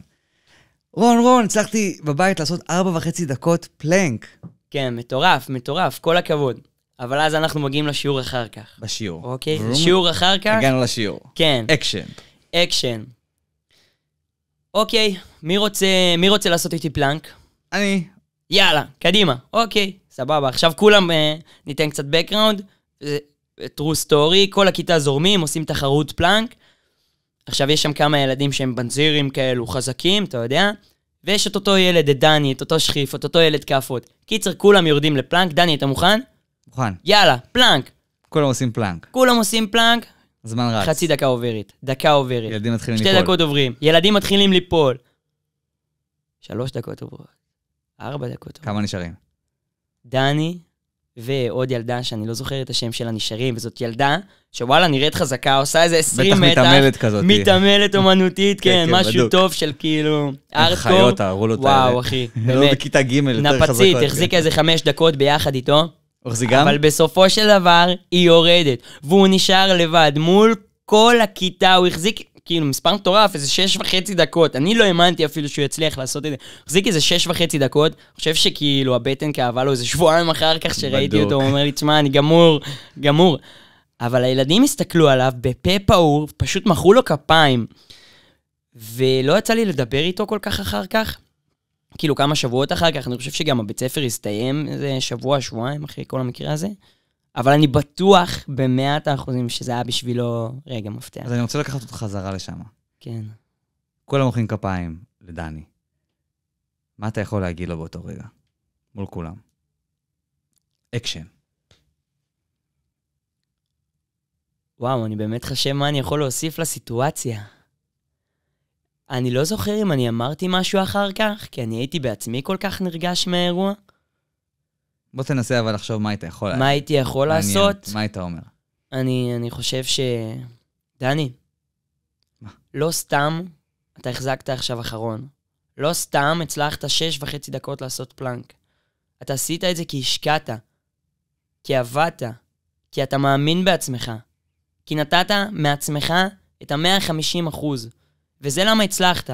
S2: רון, רון, הצלחתי בבית לעשות ארבע וחצי דקות פלנק.
S1: כן, מטורף, מטורף, כל הכבוד. אבל אז אנחנו מגיעים לשיעור אחר כך. בשיעור. אוקיי, ברום. שיעור אחר כך. הגענו
S2: לשיעור. כן. אקשן.
S1: אקשן. אוקיי, מי רוצה, מי רוצה לעשות איתי פלנק? אני. יאללה, קדימה, אוקיי, סבבה. עכשיו כולם, אה, ניתן קצת background, זה אה, true story, כל הכיתה זורמים, עושים תחרות פלאנק. עכשיו, יש שם כמה ילדים שהם בנזירים כאלו, חזקים, אתה יודע? ויש את אותו ילד, את דני, את אותו שכיף, את אותו ילד כאפות. קיצר, כולם יורדים לפלאנק. דני, אתה מוכן? מוכן. יאללה, פלאנק.
S2: כולם עושים פלאנק.
S1: כולם עושים פלאנק. זמן רץ. חצי דקה עוברת, דקה עוברת. ילדים מתחילים שתי ליפול. שתי דקות עוברים. ילדים מתחילים ליפול. שלוש דקות עוברות. ארבע דקות. כמה נשארים? דני ועוד ילדה שאני לא זוכר את השם שלה נשארים, וזאת ילדה שוואלה נראית חזקה, עושה איזה 20 מטר. בטח מתעמלת כזאת. מתעמלת כן, אומנותית, כן, כן, משהו בדוק. טוב של כאילו ארטקור. חיות את האלה. וואו, אחי, לא באמת. לא בכיתה ג' יותר חזקות. נפצית, החזיקה איזה חמש דקות ביחד איתו. החזיק גם? אבל בסופו של דבר היא יורדת, והוא נשאר לבד מול כל הכיתה, הוא החזיק כאילו מספר מטורף, איזה שש וחצי דקות. אני לא האמנתי אפילו שהוא יצליח לעשות את זה. החזיק איזה שש וחצי דקות, חושב שכאילו הבטן כאבה לו איזה שבועיים אחר כך שראיתי בדוק. אותו, הוא אומר לי, תשמע, אני גמור, גמור. אבל הילדים הסתכלו עליו בפה פעור, פשוט מחאו לו כפיים. ולא יצא לי לדבר איתו כל כך אחר כך. כאילו כמה שבועות אחר כך, אני חושב שגם הבית ספר הסתיים איזה שבוע, שבועיים אחרי כל המקרה הזה. אבל אני בטוח במאת האחוזים שזה היה בשבילו רגע מפתח. אז אני
S2: רוצה לקחת אותך חזרה לשם. כן. כולם מוחאים כפיים לדני. מה אתה יכול להגיד לו באותו רגע? מול כולם. אקשן.
S1: וואו, אני באמת חושב מה אני יכול להוסיף לסיטואציה. אני לא זוכר אם אני אמרתי משהו אחר כך, כי אני הייתי בעצמי כל כך נרגש
S2: מהאירוע. בוא תנסה אבל לחשוב מה היית יכול לעשות. מה הייתי יכול מעניין. לעשות? מה היית אומר?
S1: אני, אני חושב ש... דני, מה? לא סתם אתה החזקת עכשיו אחרון. לא סתם הצלחת שש וחצי דקות לעשות פלנק. אתה עשית את זה כי השקעת, כי עבדת, כי אתה מאמין בעצמך, כי נתת מעצמך את ה-150 אחוז, וזה למה הצלחת.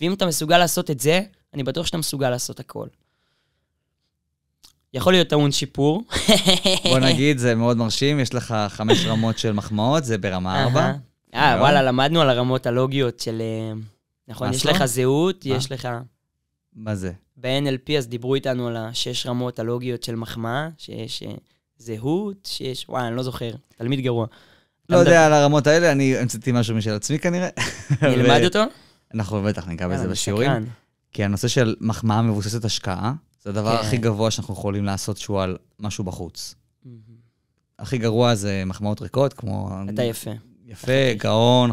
S1: ואם אתה מסוגל לעשות את זה, אני בטוח שאתה מסוגל לעשות הכל.
S2: יכול להיות טעון שיפור. בוא נגיד, זה מאוד מרשים, יש לך חמש רמות של מחמאות, זה ברמה ארבע. אה, וואלה, למדנו על הרמות הלוגיות
S1: של... אה, נכון, יש לך זהות, יש לך... מה זה? ב-NLP אז דיברו איתנו על השש רמות הלוגיות של מחמאה, שיש אה, זהות, שיש... וואי, אני לא זוכר, תלמיד גרוע.
S2: לא יודע על הרמות האלה, אני המצאתי משהו משל עצמי כנראה. נלמד אה, אותו? אנחנו בטח ניגע בזה בשיעורים. כי הנושא של מחמאה מבוססת השקעה, זה הדבר כן. הכי גבוה שאנחנו יכולים לעשות שהוא על משהו בחוץ. Mm-hmm. הכי גרוע זה מחמאות ריקות, כמו... אתה יפה. יפה, גאון.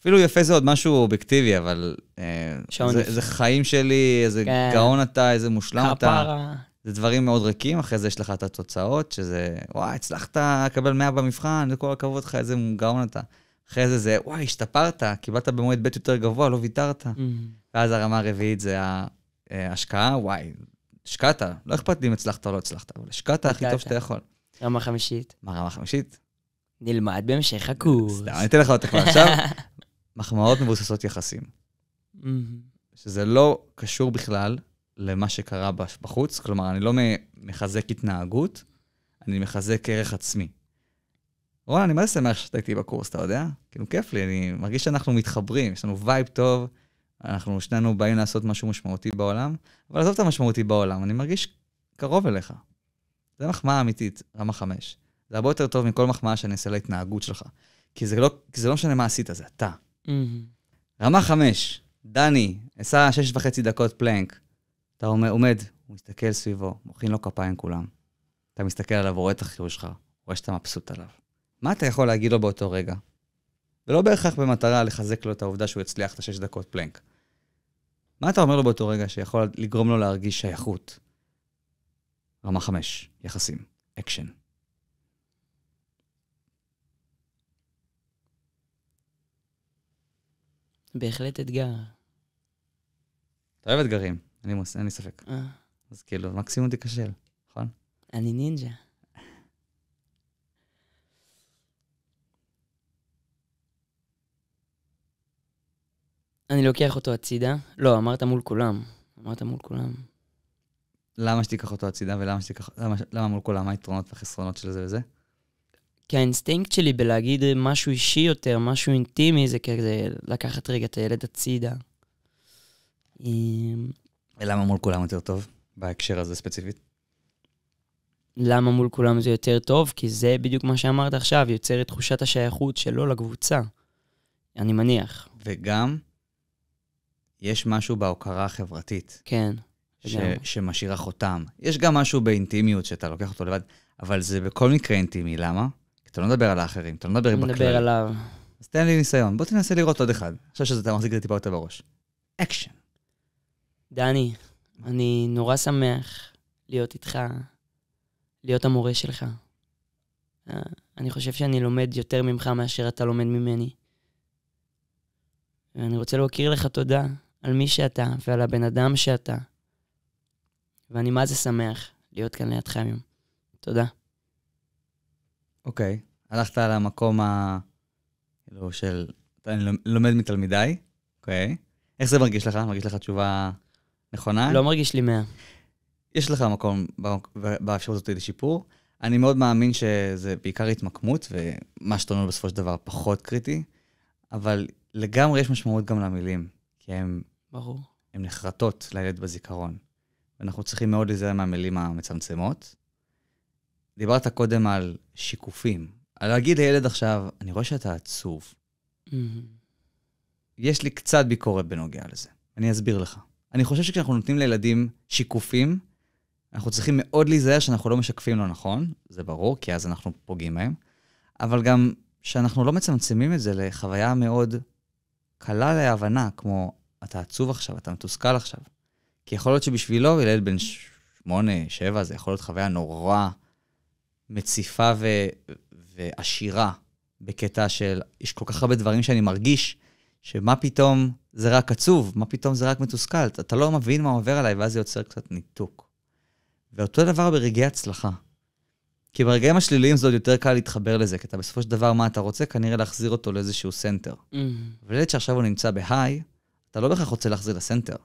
S2: אפילו יפה זה עוד משהו אובייקטיבי, אבל... אה, שעון זה, יפה. זה חיים שלי, איזה כן. גאון אתה, איזה מושלם כפרה. אתה. זה דברים מאוד ריקים, אחרי זה יש לך את התוצאות, שזה, וואי, הצלחת לקבל 100 במבחן, וכל הכבוד לך, איזה גאון אתה. אחרי זה זה, וואי, השתפרת, קיבלת במועד ב' יותר גבוה, לא ויתרת. Mm-hmm. ואז הרמה הרביעית זה אה, ההשקעה, וואי, השקעת, לא אכפת לי אם הצלחת או לא הצלחת, אבל השקעת הכי טוב שאתה יכול. רמה חמישית. מה רמה חמישית? נלמד בהמשך הקורס. סתם, אני אתן לך אותה כבר עכשיו. מחמאות מבוססות יחסים. שזה לא קשור בכלל למה שקרה בחוץ, כלומר, אני לא מחזק התנהגות, אני מחזק ערך עצמי. רון, אני מאוד שמח שאתה איתי בקורס, אתה יודע? כאילו, כיף לי, אני מרגיש שאנחנו מתחברים, יש לנו וייב טוב, אנחנו שנינו באים לעשות משהו משמעותי בעולם, אבל עזוב את המשמעותי בעולם, אני מרגיש קרוב אליך. זה מחמאה אמיתית, רמה חמש. זה הרבה יותר טוב מכל מחמאה שאני אעשה להתנהגות שלך. כי זה לא, כי זה לא משנה מה עשית, זה אתה. Mm-hmm. רמה חמש, דני, עשה שש וחצי דקות פלנק. אתה עומד, עומד, הוא מסתכל סביבו, מוחאים לו כפיים כולם. אתה מסתכל עליו, רואה את החיוך שלך, רואה שאתה מבסוט עליו. מה אתה יכול להגיד לו באותו רגע? ולא בהכרח במטרה לחזק לו את העובדה שהוא הצליח את השש דקות פלנק. מה אתה אומר לו באותו רגע שיכול לגרום לו להרגיש שייכות? רמה חמש, יחסים, אקשן.
S1: בהחלט אתגר.
S2: אתה אוהב אתגרים, אין לי ספק. אה. אז כאילו, מקסימום
S1: תיכשל, נכון? אני נינג'ה. אני לוקח אותו הצידה. לא, אמרת מול כולם. אמרת מול כולם.
S2: למה שתיקח אותו הצידה ולמה שתיקח... למה, למה מול כולם? מה היתרונות והחסרונות של זה וזה?
S1: כי האינסטינקט שלי בלהגיד משהו אישי יותר, משהו אינטימי, זה כזה לקחת רגע את הילד הצידה.
S2: אמ, ולמה מול כולם יותר טוב, בהקשר הזה ספציפית?
S1: למה מול כולם זה יותר טוב? כי זה בדיוק מה שאמרת עכשיו, יוצר את תחושת השייכות שלו לקבוצה,
S2: אני מניח. וגם, יש משהו בהוקרה החברתית. כן. ש, שמשאירה חותם. יש גם משהו באינטימיות שאתה לוקח אותו לבד, אבל זה בכל מקרה אינטימי, למה? כי אתה לא מדבר על האחרים, אתה לא מדבר בכלל. אני מדבר עליו. אז תן לי ניסיון, בוא תנסה לראות עוד אחד. אני חושב שאתה מחזיק את זה טיפה יותר בראש.
S1: אקשן. דני, אני נורא שמח להיות איתך, להיות המורה שלך. אה, אני חושב שאני לומד יותר ממך מאשר אתה לומד ממני. ואני רוצה להכיר לך תודה על מי שאתה ועל הבן אדם שאתה. ואני מה זה שמח להיות כאן לידך היום. תודה.
S2: אוקיי, okay. הלכת על המקום ה... כאילו של... אתה לומד מתלמידיי, אוקיי. Okay. איך זה מרגיש לך? מרגיש לך תשובה נכונה? לא מרגיש לי מאה. יש לך מקום באפשרות הזאת לשיפור. אני מאוד מאמין שזה בעיקר התמקמות, ומה שאתה אומר בסופו של דבר פחות קריטי, אבל לגמרי יש משמעות גם למילים. כי הן... ברור. הן נחרטות לילד בזיכרון. ואנחנו צריכים מאוד לזהר מהמילים המצמצמות. דיברת קודם על שיקופים. על להגיד לילד עכשיו, אני רואה שאתה עצוב. Mm-hmm. יש לי קצת ביקורת בנוגע לזה. אני אסביר לך. אני חושב שכשאנחנו נותנים לילדים שיקופים, אנחנו צריכים מאוד להיזהר שאנחנו לא משקפים לא נכון, זה ברור, כי אז אנחנו פוגעים בהם, אבל גם שאנחנו לא מצמצמים את זה לחוויה מאוד קלה להבנה, כמו אתה עצוב עכשיו, אתה מתוסכל עכשיו. כי יכול להיות שבשבילו ילד בן שמונה, שבע, זה יכול להיות חוויה נורא מציפה ו... ועשירה, בקטע של, יש כל כך הרבה דברים שאני מרגיש, שמה פתאום זה רק עצוב, מה פתאום זה רק מתוסכל, אתה לא מבין מה עובר עליי, ואז זה יוצר קצת ניתוק. ואותו דבר ברגעי הצלחה. כי ברגעים השליליים זה עוד יותר קל להתחבר לזה, כי אתה בסופו של דבר, מה אתה רוצה? כנראה להחזיר אותו לאיזשהו סנטר. אבל mm-hmm. ילד שעכשיו הוא נמצא בהיי, אתה לא בהכרח רוצה להחזיר לסנטר.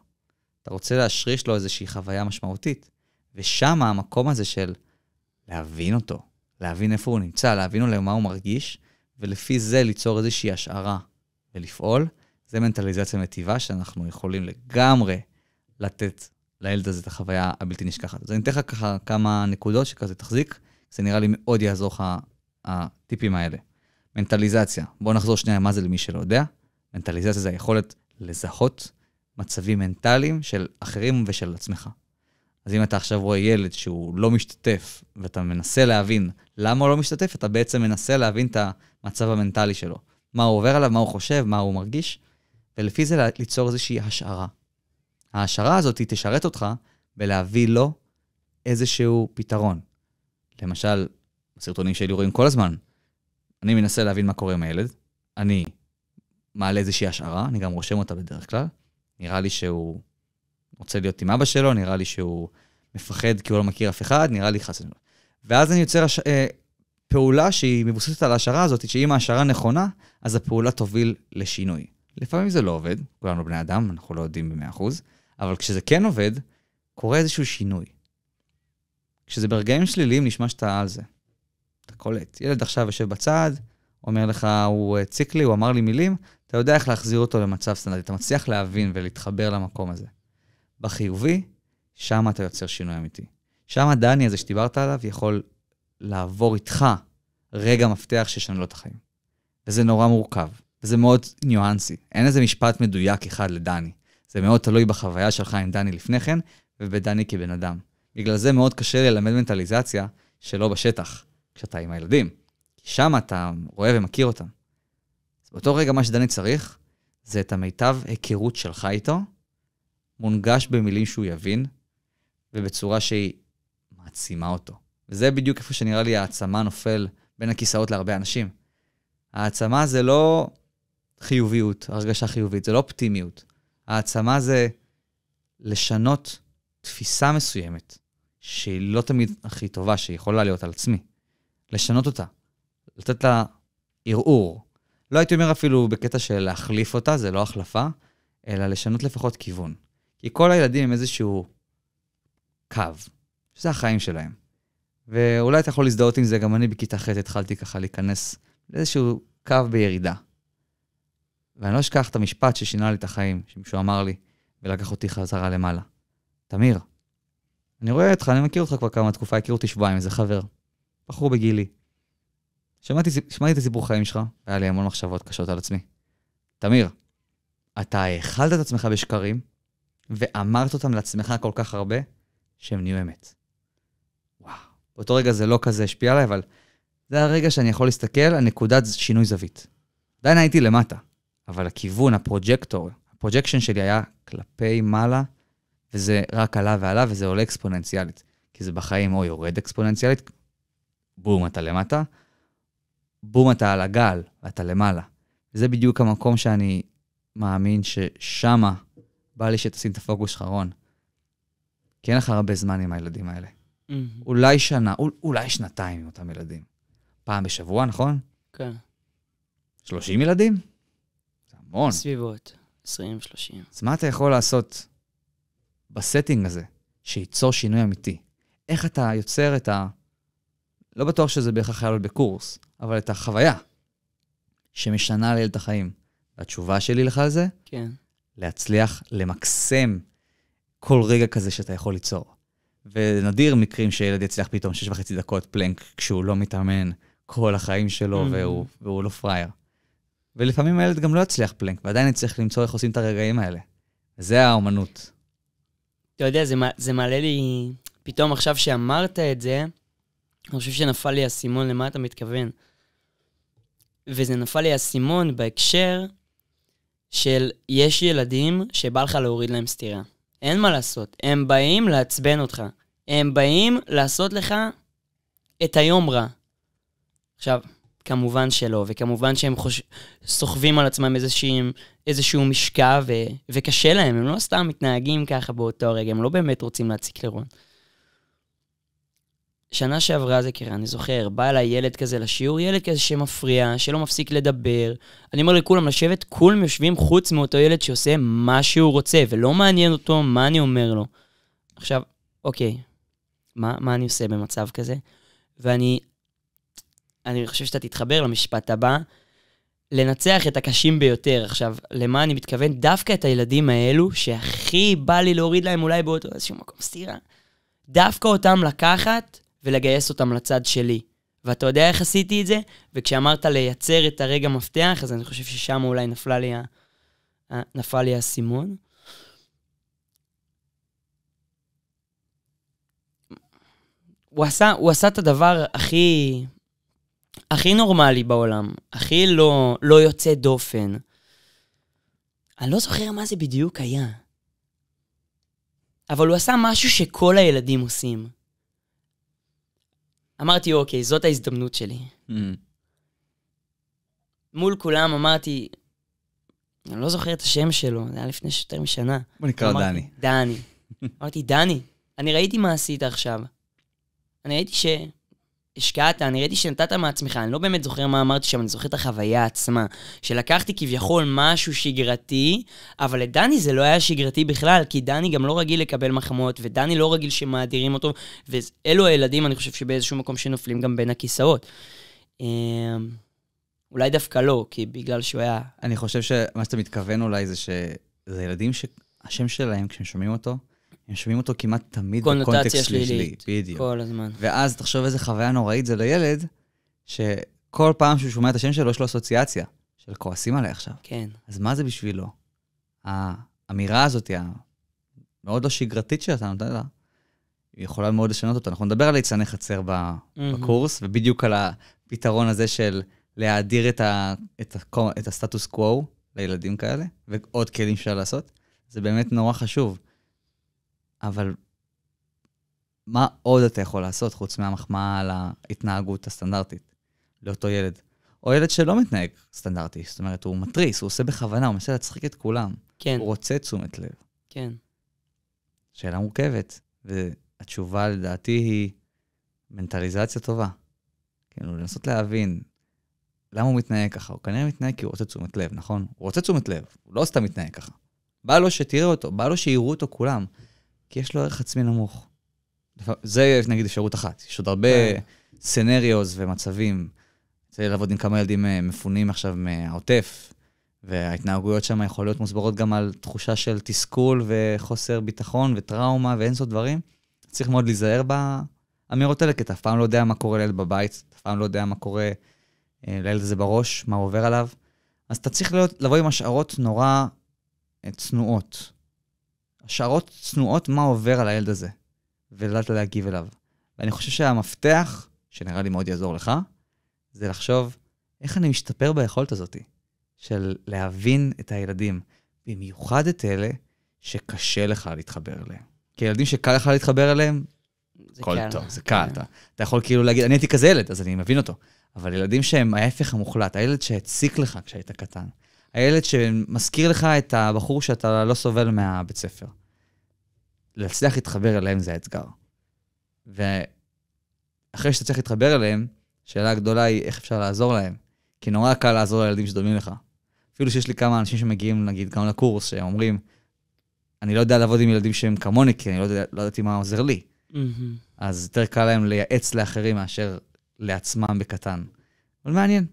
S2: אתה רוצה להשריש לו איזושהי חוויה משמעותית. ושם המקום הזה של להבין אותו, להבין איפה הוא נמצא, להבין לו מה הוא מרגיש, ולפי זה ליצור איזושהי השערה ולפעול, זה מנטליזציה מטיבה שאנחנו יכולים לגמרי לתת לילד הזה את החוויה הבלתי נשכחת. אז אני אתן לך ככה כמה נקודות שכזה תחזיק. זה נראה לי מאוד יעזור לך, הטיפים האלה. מנטליזציה, בואו נחזור שנייה מה זה למי שלא יודע. מנטליזציה זה היכולת לזהות מצבים מנטליים של אחרים ושל עצמך. אז אם אתה עכשיו רואה ילד שהוא לא משתתף, ואתה מנסה להבין למה הוא לא משתתף, אתה בעצם מנסה להבין את המצב המנטלי שלו. מה הוא עובר עליו, מה הוא חושב, מה הוא מרגיש, ולפי זה ליצור איזושהי השערה. ההשערה הזאת תשרת אותך בלהביא לו איזשהו פתרון, למשל, בסרטונים שלי רואים כל הזמן, אני מנסה להבין מה קורה עם הילד, אני מעלה איזושהי השערה, אני גם רושם אותה בדרך כלל. נראה לי שהוא רוצה להיות עם אבא שלו, נראה לי שהוא מפחד כי הוא לא מכיר אף אחד, נראה לי חסן. ואז אני יוצר הש... אה, פעולה שהיא מבוססת על ההשערה הזאת, שאם ההשערה נכונה, אז הפעולה תוביל לשינוי. לפעמים זה לא עובד, כולנו בני אדם, אנחנו לא יודעים ב-100%, אבל כשזה כן עובד, קורה איזשהו שינוי. כשזה ברגעים שליליים, נשמע שאתה על זה. אתה קולט. ילד עכשיו יושב בצד, אומר לך, הוא אה, הציק לי, הוא אמר לי מילים, אתה יודע איך להחזיר אותו למצב סטנדרטי. אתה מצליח להבין ולהתחבר למקום הזה. בחיובי, שם אתה יוצר שינוי אמיתי. שם הדני הזה שדיברת עליו יכול לעבור איתך רגע מפתח שישנה לו את החיים. וזה נורא מורכב, וזה מאוד ניואנסי. אין איזה משפט מדויק אחד לדני. זה מאוד תלוי בחוויה שלך עם דני לפני כן, ובדני כבן אדם. בגלל זה מאוד קשה ללמד מנטליזציה שלא בשטח, כשאתה עם הילדים. כי שם אתה רואה ומכיר אותם. אז באותו רגע מה שדני צריך, זה את המיטב היכרות שלך איתו, מונגש במילים שהוא יבין, ובצורה שהיא מעצימה אותו. וזה בדיוק איפה שנראה לי העצמה נופל בין הכיסאות להרבה אנשים. העצמה זה לא חיוביות, הרגשה חיובית, זה לא אופטימיות. העצמה זה לשנות תפיסה מסוימת, שהיא לא תמיד הכי טובה, שיכולה להיות על עצמי. לשנות אותה, לתת לה ערעור. לא הייתי אומר אפילו בקטע של להחליף אותה, זה לא החלפה, אלא לשנות לפחות כיוון. כי כל הילדים הם איזשהו קו, שזה החיים שלהם. ואולי אתה יכול להזדהות עם זה, גם אני בכיתה ח' התחלתי ככה להיכנס לאיזשהו קו בירידה. ואני לא אשכח את המשפט ששינה לי את החיים, שמישהו אמר לי, ולקח אותי חזרה למעלה. תמיר, אני רואה אותך, אני מכיר אותך כבר כמה תקופה, הכיר אותי שבועיים, איזה חבר. בחור בגילי. שמעתי, שמעתי את הסיפור חיים שלך, היה לי המון מחשבות קשות על עצמי. תמיר, אתה האכלת את עצמך בשקרים, ואמרת אותם לעצמך כל כך הרבה, שהם נהיו אמת. וואו. באותו רגע זה לא כזה השפיע עליי, אבל זה הרגע שאני יכול להסתכל על נקודת שינוי זווית. עדיין הייתי למטה, אבל הכיוון, הפרוג'קטור, הפרוג'קשן שלי היה כלפי מעלה, וזה רק עלה ועלה, וזה עולה אקספוננציאלית. כי זה בחיים או יורד אקספוננציאלית, בום, אתה למטה, בום, אתה על הגל, ואתה למעלה. זה בדיוק המקום שאני מאמין ששמה בא לי שתשים את הפוקוס שלך, רון. כי אין לך הרבה זמן עם הילדים האלה. Mm-hmm. אולי שנה, אולי שנתיים עם אותם ילדים. פעם בשבוע, נכון? כן. 30 ילדים? זה המון. סביבות,
S1: 20-30. אז
S2: מה אתה יכול לעשות בסטינג הזה, שייצור שינוי אמיתי. איך אתה יוצר את ה... לא בטוח שזה בהכרח חייב להיות בקורס, אבל את החוויה שמשנה לילד את החיים. והתשובה שלי לך על זה? כן. להצליח למקסם כל רגע כזה שאתה יכול ליצור. ונדיר מקרים שילד יצליח פתאום שש וחצי דקות פלנק כשהוא לא מתאמן כל החיים שלו mm-hmm. והוא, והוא לא פראייר. ולפעמים הילד גם לא יצליח פלנק, ועדיין יצליח למצוא איך עושים את הרגעים האלה. זה האומנות.
S1: אתה יודע, זה, זה מעלה לי... פתאום עכשיו שאמרת את זה, אני חושב שנפל לי האסימון למה אתה מתכוון. וזה נפל לי האסימון בהקשר של יש ילדים שבא לך להוריד להם סטירה. אין מה לעשות, הם באים לעצבן אותך. הם באים לעשות לך את היום רע. עכשיו, כמובן שלא, וכמובן שהם חוש... סוחבים על עצמם איזשהם, איזשהו משקע, ו... וקשה להם, הם לא סתם מתנהגים ככה באותו רגע, הם לא באמת רוצים להציק לרון. שנה שעברה זה קרה, אני זוכר, בא אליי ילד כזה לשיעור, ילד כזה שמפריע, שלא מפסיק לדבר. אני אומר לכולם לשבת, כולם יושבים חוץ מאותו ילד שעושה מה שהוא רוצה, ולא מעניין אותו מה אני אומר לו. עכשיו, אוקיי, מה, מה אני עושה במצב כזה? ואני אני חושב שאתה תתחבר למשפט הבא, לנצח את הקשים ביותר. עכשיו, למה אני מתכוון? דווקא את הילדים האלו, שהכי בא לי להוריד להם אולי באותו איזשהו מקום סטירה, דווקא אותם לקחת ולגייס אותם לצד שלי. ואתה יודע איך עשיתי את זה? וכשאמרת לייצר את הרגע מפתח, אז אני חושב ששם אולי נפלה לי, ה... נפל לי האסימון. הוא הוא עשה את הדבר הכי... הכי נורמלי בעולם, הכי לא, לא יוצא דופן. אני לא זוכר מה זה בדיוק היה. אבל הוא עשה משהו שכל הילדים עושים. אמרתי, אוקיי, זאת ההזדמנות שלי. Mm. מול כולם אמרתי, אני לא זוכר את השם שלו, זה היה לפני יותר משנה. הוא נקרא אמרתי, דני. דני. אמרתי, דני, אני ראיתי מה עשית עכשיו. אני ראיתי ש... השקעת, אני ראיתי שנתת מעצמך, אני לא באמת זוכר מה אמרתי שם, אני זוכר את החוויה עצמה. שלקחתי כביכול משהו שגרתי, אבל לדני זה לא היה שגרתי בכלל, כי דני גם לא רגיל לקבל מחמאות, ודני לא רגיל שמאדירים אותו, ואלו הילדים, אני חושב שבאיזשהו מקום שנופלים גם בין הכיסאות. אמ, אולי דווקא לא, כי בגלל שהוא היה...
S2: אני חושב שמה שאתה מתכוון אולי זה שזה ילדים שהשם שלהם, כשהם שומעים אותו, הם שומעים אותו כמעט תמיד בקונטקסט שלילי. בדיוק. כל הזמן. ואז תחשוב איזה חוויה נוראית זה לילד, שכל פעם שהוא שומע את השם שלו, יש לו אסוציאציה של כועסים עליי עכשיו. כן. אז מה זה בשבילו? האמירה הזאת, המאוד לא שגרתית שאתה נותן לה, היא יכולה מאוד לשנות אותה. אנחנו נדבר על ליצני חצר בקורס, mm-hmm. ובדיוק על הפתרון הזה של להאדיר את, ה, את, ה, את הסטטוס קוו לילדים כאלה, ועוד כלים שאפשר לעשות. זה באמת נורא חשוב. אבל מה עוד אתה יכול לעשות חוץ מהמחמאה על ההתנהגות הסטנדרטית לאותו ילד? או ילד שלא מתנהג סטנדרטי, זאת אומרת, הוא מתריס, הוא עושה בכוונה, הוא מנסה להצחיק את כולם. כן. הוא רוצה תשומת לב. כן. שאלה מורכבת, והתשובה לדעתי היא מנטליזציה טובה. כאילו, לנסות להבין למה הוא מתנהג ככה. הוא כנראה מתנהג כי הוא רוצה תשומת לב, נכון? הוא רוצה תשומת לב, הוא לא סתם מתנהג ככה. בא לו שתראה אותו, בא לו שיראו אותו כולם. כי יש לו ערך עצמי נמוך. זה נגיד אפשרות אחת. יש עוד הרבה כן. סנריוז ומצבים. צריך לעבוד עם כמה ילדים אה, מפונים עכשיו מהעוטף, וההתנהגויות שם יכולות להיות מוסברות גם על תחושה של תסכול וחוסר ביטחון וטראומה ואין סוף דברים. צריך מאוד להיזהר באמירות האלה, כי אתה אף פעם לא יודע מה קורה לילד בבית, אתה אף פעם לא יודע מה קורה אה, לילד הזה בראש, מה עובר עליו. אז אתה צריך להיות, לבוא עם השערות נורא אה, צנועות. השערות צנועות מה עובר על הילד הזה, ולדעת להגיב אליו. ואני חושב שהמפתח, שנראה לי מאוד יעזור לך, זה לחשוב איך אני משתפר ביכולת הזאת של להבין את הילדים, במיוחד את אלה שקשה לך להתחבר אליהם. כי ילדים שקל לך להתחבר אליהם, זה קל. טוב, זה קל. כן. אתה, אתה יכול כאילו להגיד, אני הייתי כזה ילד, אז אני מבין אותו. אבל ילדים שהם ההפך המוחלט, הילד שהציק לך כשהיית קטן, הילד שמזכיר לך את הבחור שאתה לא סובל מהבית ספר. להצליח להתחבר אליהם זה האתגר. ואחרי שאתה צריך להתחבר אליהם, השאלה הגדולה היא איך אפשר לעזור להם. כי נורא קל לעזור לילדים שדומים לך. אפילו שיש לי כמה אנשים שמגיעים, נגיד, גם לקורס, שאומרים, אני לא יודע לעבוד עם ילדים שהם כמוני, כי אני לא, יודע, לא ידעתי מה עוזר לי. Mm-hmm. אז יותר קל להם לייעץ לאחרים מאשר לעצמם בקטן. אבל מעניין,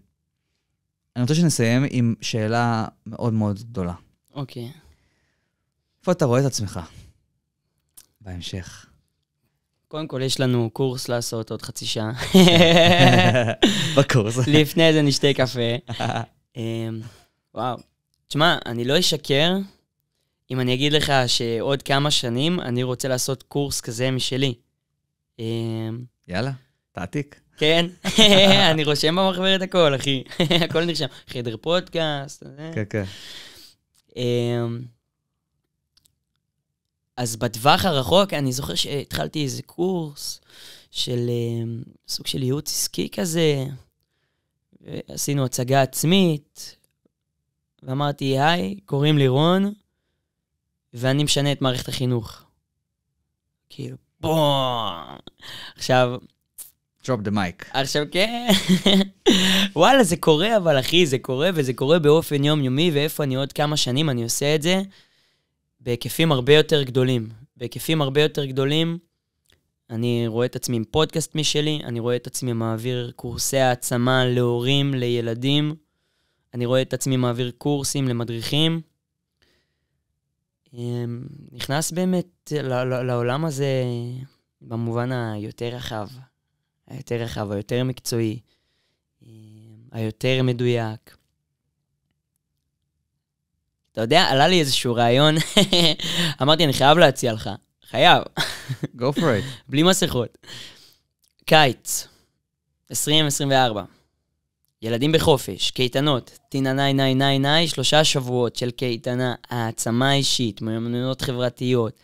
S2: אני רוצה שנסיים עם שאלה מאוד מאוד גדולה. אוקיי. איפה אתה רואה את עצמך? בהמשך.
S1: קודם כל, יש לנו קורס לעשות עוד חצי שעה. בקורס. לפני זה נשתה קפה. אמ, וואו. תשמע, אני לא אשקר אם אני אגיד לך שעוד כמה שנים אני רוצה לעשות קורס כזה משלי. אמ, יאללה, תעתיק. כן, אני רושם במחברת הכל, אחי. הכל נרשם. חדר פודקאסט. אה? כן, כן. אמ, אז בטווח הרחוק, אני זוכר שהתחלתי איזה קורס של אמ, סוג של ייעוץ עסקי כזה, עשינו הצגה עצמית, ואמרתי, היי, קוראים לי רון, ואני משנה את מערכת החינוך. כאילו, בואו. עכשיו, drop the mic. עכשיו כן, וואלה, זה קורה, אבל אחי, זה קורה, וזה קורה באופן יומיומי, ואיפה אני עוד כמה שנים אני עושה את זה? בהיקפים הרבה יותר גדולים. בהיקפים הרבה יותר גדולים, אני רואה את עצמי עם פודקאסט משלי, אני רואה את עצמי מעביר קורסי העצמה להורים, לילדים, אני רואה את עצמי מעביר קורסים למדריכים. אמ, נכנס באמת לעולם הזה במובן היותר רחב. היותר רחב, היותר מקצועי, אה, היותר מדויק. אתה יודע, עלה לי איזשהו רעיון, אמרתי, אני חייב להציע לך. חייב. Go for it. בלי מסכות. קיץ, 2024. ילדים בחופש, קייטנות, טינה נאי נאי נאי, ניי, שלושה שבועות של קייטנה, העצמה אישית, מיומנויות חברתיות,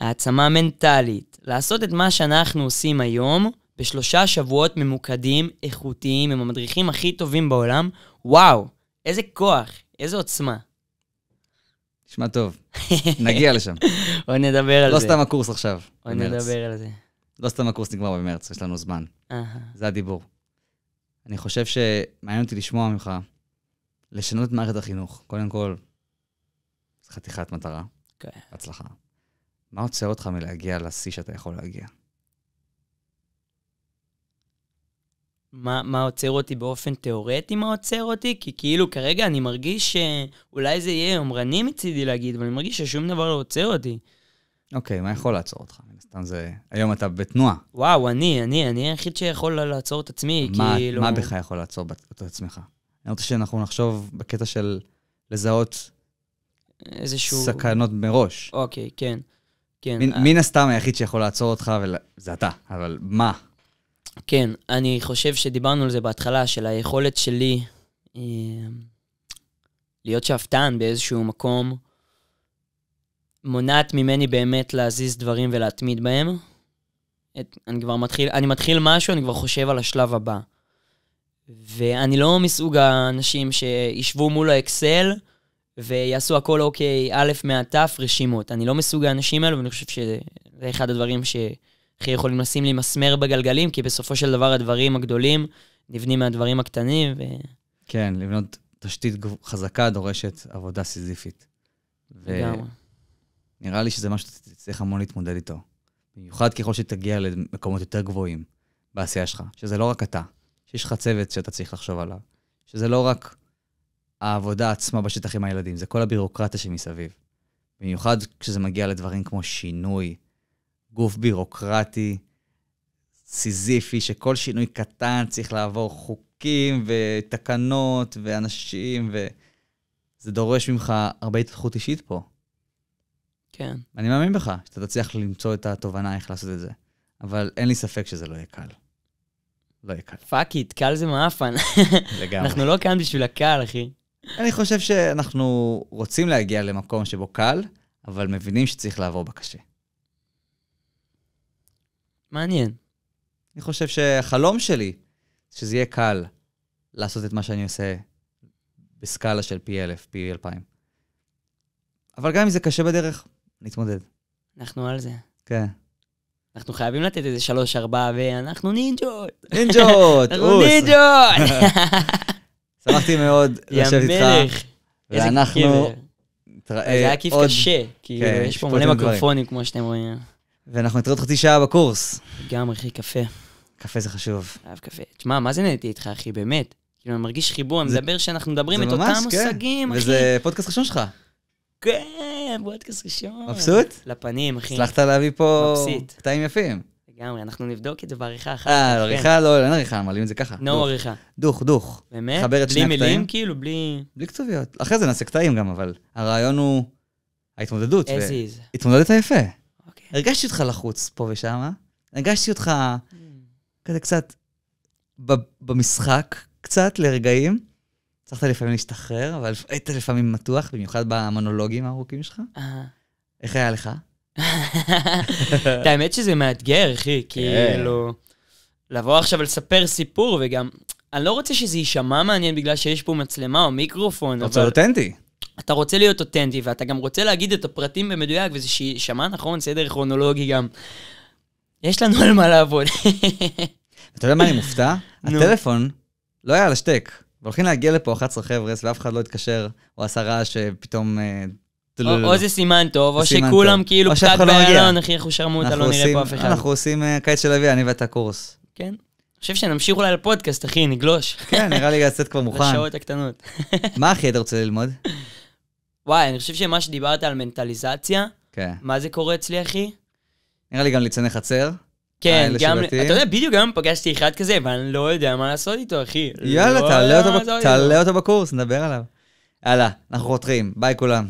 S1: העצמה מנטלית, לעשות את מה שאנחנו עושים היום, בשלושה שבועות ממוקדים, איכותיים, עם המדריכים הכי טובים בעולם, וואו, איזה כוח, איזה עוצמה.
S2: נשמע טוב, נגיע לשם. עוד נדבר על לא זה. לא סתם הקורס עכשיו, עוד במרץ. נדבר על זה. לא סתם הקורס נגמר במרץ, יש לנו זמן. זה הדיבור. אני חושב שמעניין אותי לשמוע ממך, לשנות את מערכת החינוך. קודם כל, זו חתיכת מטרה. כן. Okay. הצלחה. מה עוצר אותך מלהגיע לשיא שאתה יכול להגיע?
S1: מה, מה עוצר אותי באופן תיאורטי, מה עוצר אותי, כי כאילו כרגע אני מרגיש שאולי זה יהיה יומרני מצידי להגיד, אבל אני מרגיש ששום דבר לא עוצר אותי.
S2: אוקיי, okay, מה יכול לעצור אותך? סתם זה... היום אתה בתנועה.
S1: וואו, אני, אני, אני היחיד שיכול לעצור את עצמי, מה, כאילו... מה בך
S2: יכול לעצור את עצמך? אני רוצה שאנחנו נחשוב בקטע של לזהות איזשהו... סכנות מראש.
S1: אוקיי, okay, כן. כן. מן, מן
S2: הסתם היחיד שיכול לעצור אותך, ול... זה אתה, אבל מה?
S1: כן, אני חושב שדיברנו על זה בהתחלה, של היכולת שלי אה, להיות שאפתן באיזשהו מקום, מונעת ממני באמת להזיז דברים ולהתמיד בהם. את, אני כבר מתחיל, אני מתחיל משהו, אני כבר חושב על השלב הבא. ואני לא מסוג האנשים שישבו מול האקסל ויעשו הכל אוקיי, א' מהת' רשימות. אני לא מסוג האנשים האלו, ואני חושב שזה אחד הדברים ש... הכי יכולים לשים לי מסמר בגלגלים, כי בסופו של דבר הדברים הגדולים נבנים מהדברים הקטנים. ו...
S2: כן, לבנות תשתית חזקה דורשת עבודה סיזיפית. לגמרי. נראה לי שזה משהו שאתה תצטרך המון להתמודד איתו. במיוחד ככל שתגיע למקומות יותר גבוהים בעשייה שלך, שזה לא רק אתה, שיש לך צוות שאתה צריך לחשוב עליו, שזה לא רק העבודה עצמה בשטח עם הילדים, זה כל הבירוקרטיה שמסביב. במיוחד כשזה מגיע לדברים כמו שינוי, גוף בירוקרטי, סיזיפי, שכל שינוי קטן צריך לעבור חוקים ותקנות ואנשים, וזה דורש ממך הרבה התפתחות אישית פה. כן. אני מאמין בך, שאתה תצליח למצוא את התובנה איך לעשות את זה, אבל אין לי ספק שזה לא יהיה קל. לא יהיה קל.
S1: פאק איט, קל זה מאפן. לגמרי. אנחנו לא כאן בשביל הקל, אחי.
S2: אני חושב שאנחנו רוצים להגיע למקום שבו קל, אבל מבינים שצריך לעבור בקשה. מעניין. אני חושב שהחלום שלי, שזה יהיה קל לעשות את מה שאני עושה בסקאלה של פי אלף, פי אלפיים. אבל גם אם זה קשה בדרך, נתמודד. אנחנו על זה. כן.
S1: אנחנו חייבים לתת איזה שלוש, ארבע, ואנחנו נינג'ות. נינג'ות, אנחנו נינג'ות.
S2: שמחתי מאוד לשבת איתך. ואנחנו
S1: נתראה עוד... זה היה כיף קשה, כי כאילו, כן, יש פה מלא מקרופונים, כמו שאתם רואים. ואנחנו נתראה עוד חצי שעה בקורס. לגמרי, אחי, קפה. קפה זה חשוב. אהב קפה. תשמע, מה זה נהניתי איתך, אחי, באמת? כאילו, אני מרגיש חיבור, אני מדבר שאנחנו מדברים את אותם כן. מושגים, אחי. וזה פודקאסט ראשון שלך. כן, פודקאסט ראשון. מבסוט?
S2: לפנים, אחי. הצלחת להביא פה קטעים יפים.
S1: לגמרי, אנחנו נבדוק את זה בעריכה אחת. אה, עריכה כן.
S2: לא, אין עריכה, מעלים את זה ככה. נו עריכה. דוך, דוך. באמת? חבר את שני הקטעים. בלי מילים,
S1: כאילו, בלי... בלי קצוביות.
S2: אחרי זה נעשה קטעים גם, אבל הרעיון הוא ההתמודדות. איזה is. התמודדת יפה. הרגשתי אותך לחוץ פה ושם, אה? הרגשתי אותך כזה קצת במשחק, קצת לרגעים. הצלחת לפעמים להשתחרר, אבל היית לפעמים מתוח, במיוחד במונולוגים הארוכים שלך. איך היה לך? האמת שזה
S1: מאתגר, אחי, כן. כאילו... לבוא עכשיו ולספר סיפור, וגם... אני לא רוצה שזה יישמע מעניין בגלל שיש פה מצלמה או מיקרופון, אבל... אתה רוצה אותנטי. אתה רוצה להיות אותנטי, ואתה גם רוצה להגיד את הפרטים במדויק, וזה שיישמע נכון, סדר כרונולוגי גם. יש לנו על מה לעבוד. אתה יודע מה אני מופתע?
S2: הטלפון לא היה על השטק. הולכים להגיע לפה 11 חבר'ס, ואף אחד לא התקשר, או עשה רעש שפתאום... אה, או זה סימן טוב, או שכולם כאילו פקק באלון, אחי, איך הוא שרמוטה, לא נראה פה אף אחד. אנחנו עושים קיץ של אבי, אני ואתה קורס.
S1: כן. חושב שנמשיך אולי לפודקאסט, אחי, נגלוש. כן, נראה לי
S2: הסט כבר מוכן. לשעות הקטנות. מה, הכי אתה רוצה ללמוד? וואי, אני חושב
S1: שמה שדיברת על מנטליזציה, כן. מה זה קורה אצלי, אחי?
S2: נראה לי גם ליצני חצר. כן, גם, אתה יודע,
S1: בדיוק היום פגשתי אחד כזה, ואני לא יודע מה לעשות איתו, אחי. יאללה, לא תעלה, אותו, לא. תעלה
S2: אותו בקורס, נדבר עליו. יאללה, אנחנו חותרים, ביי כולם.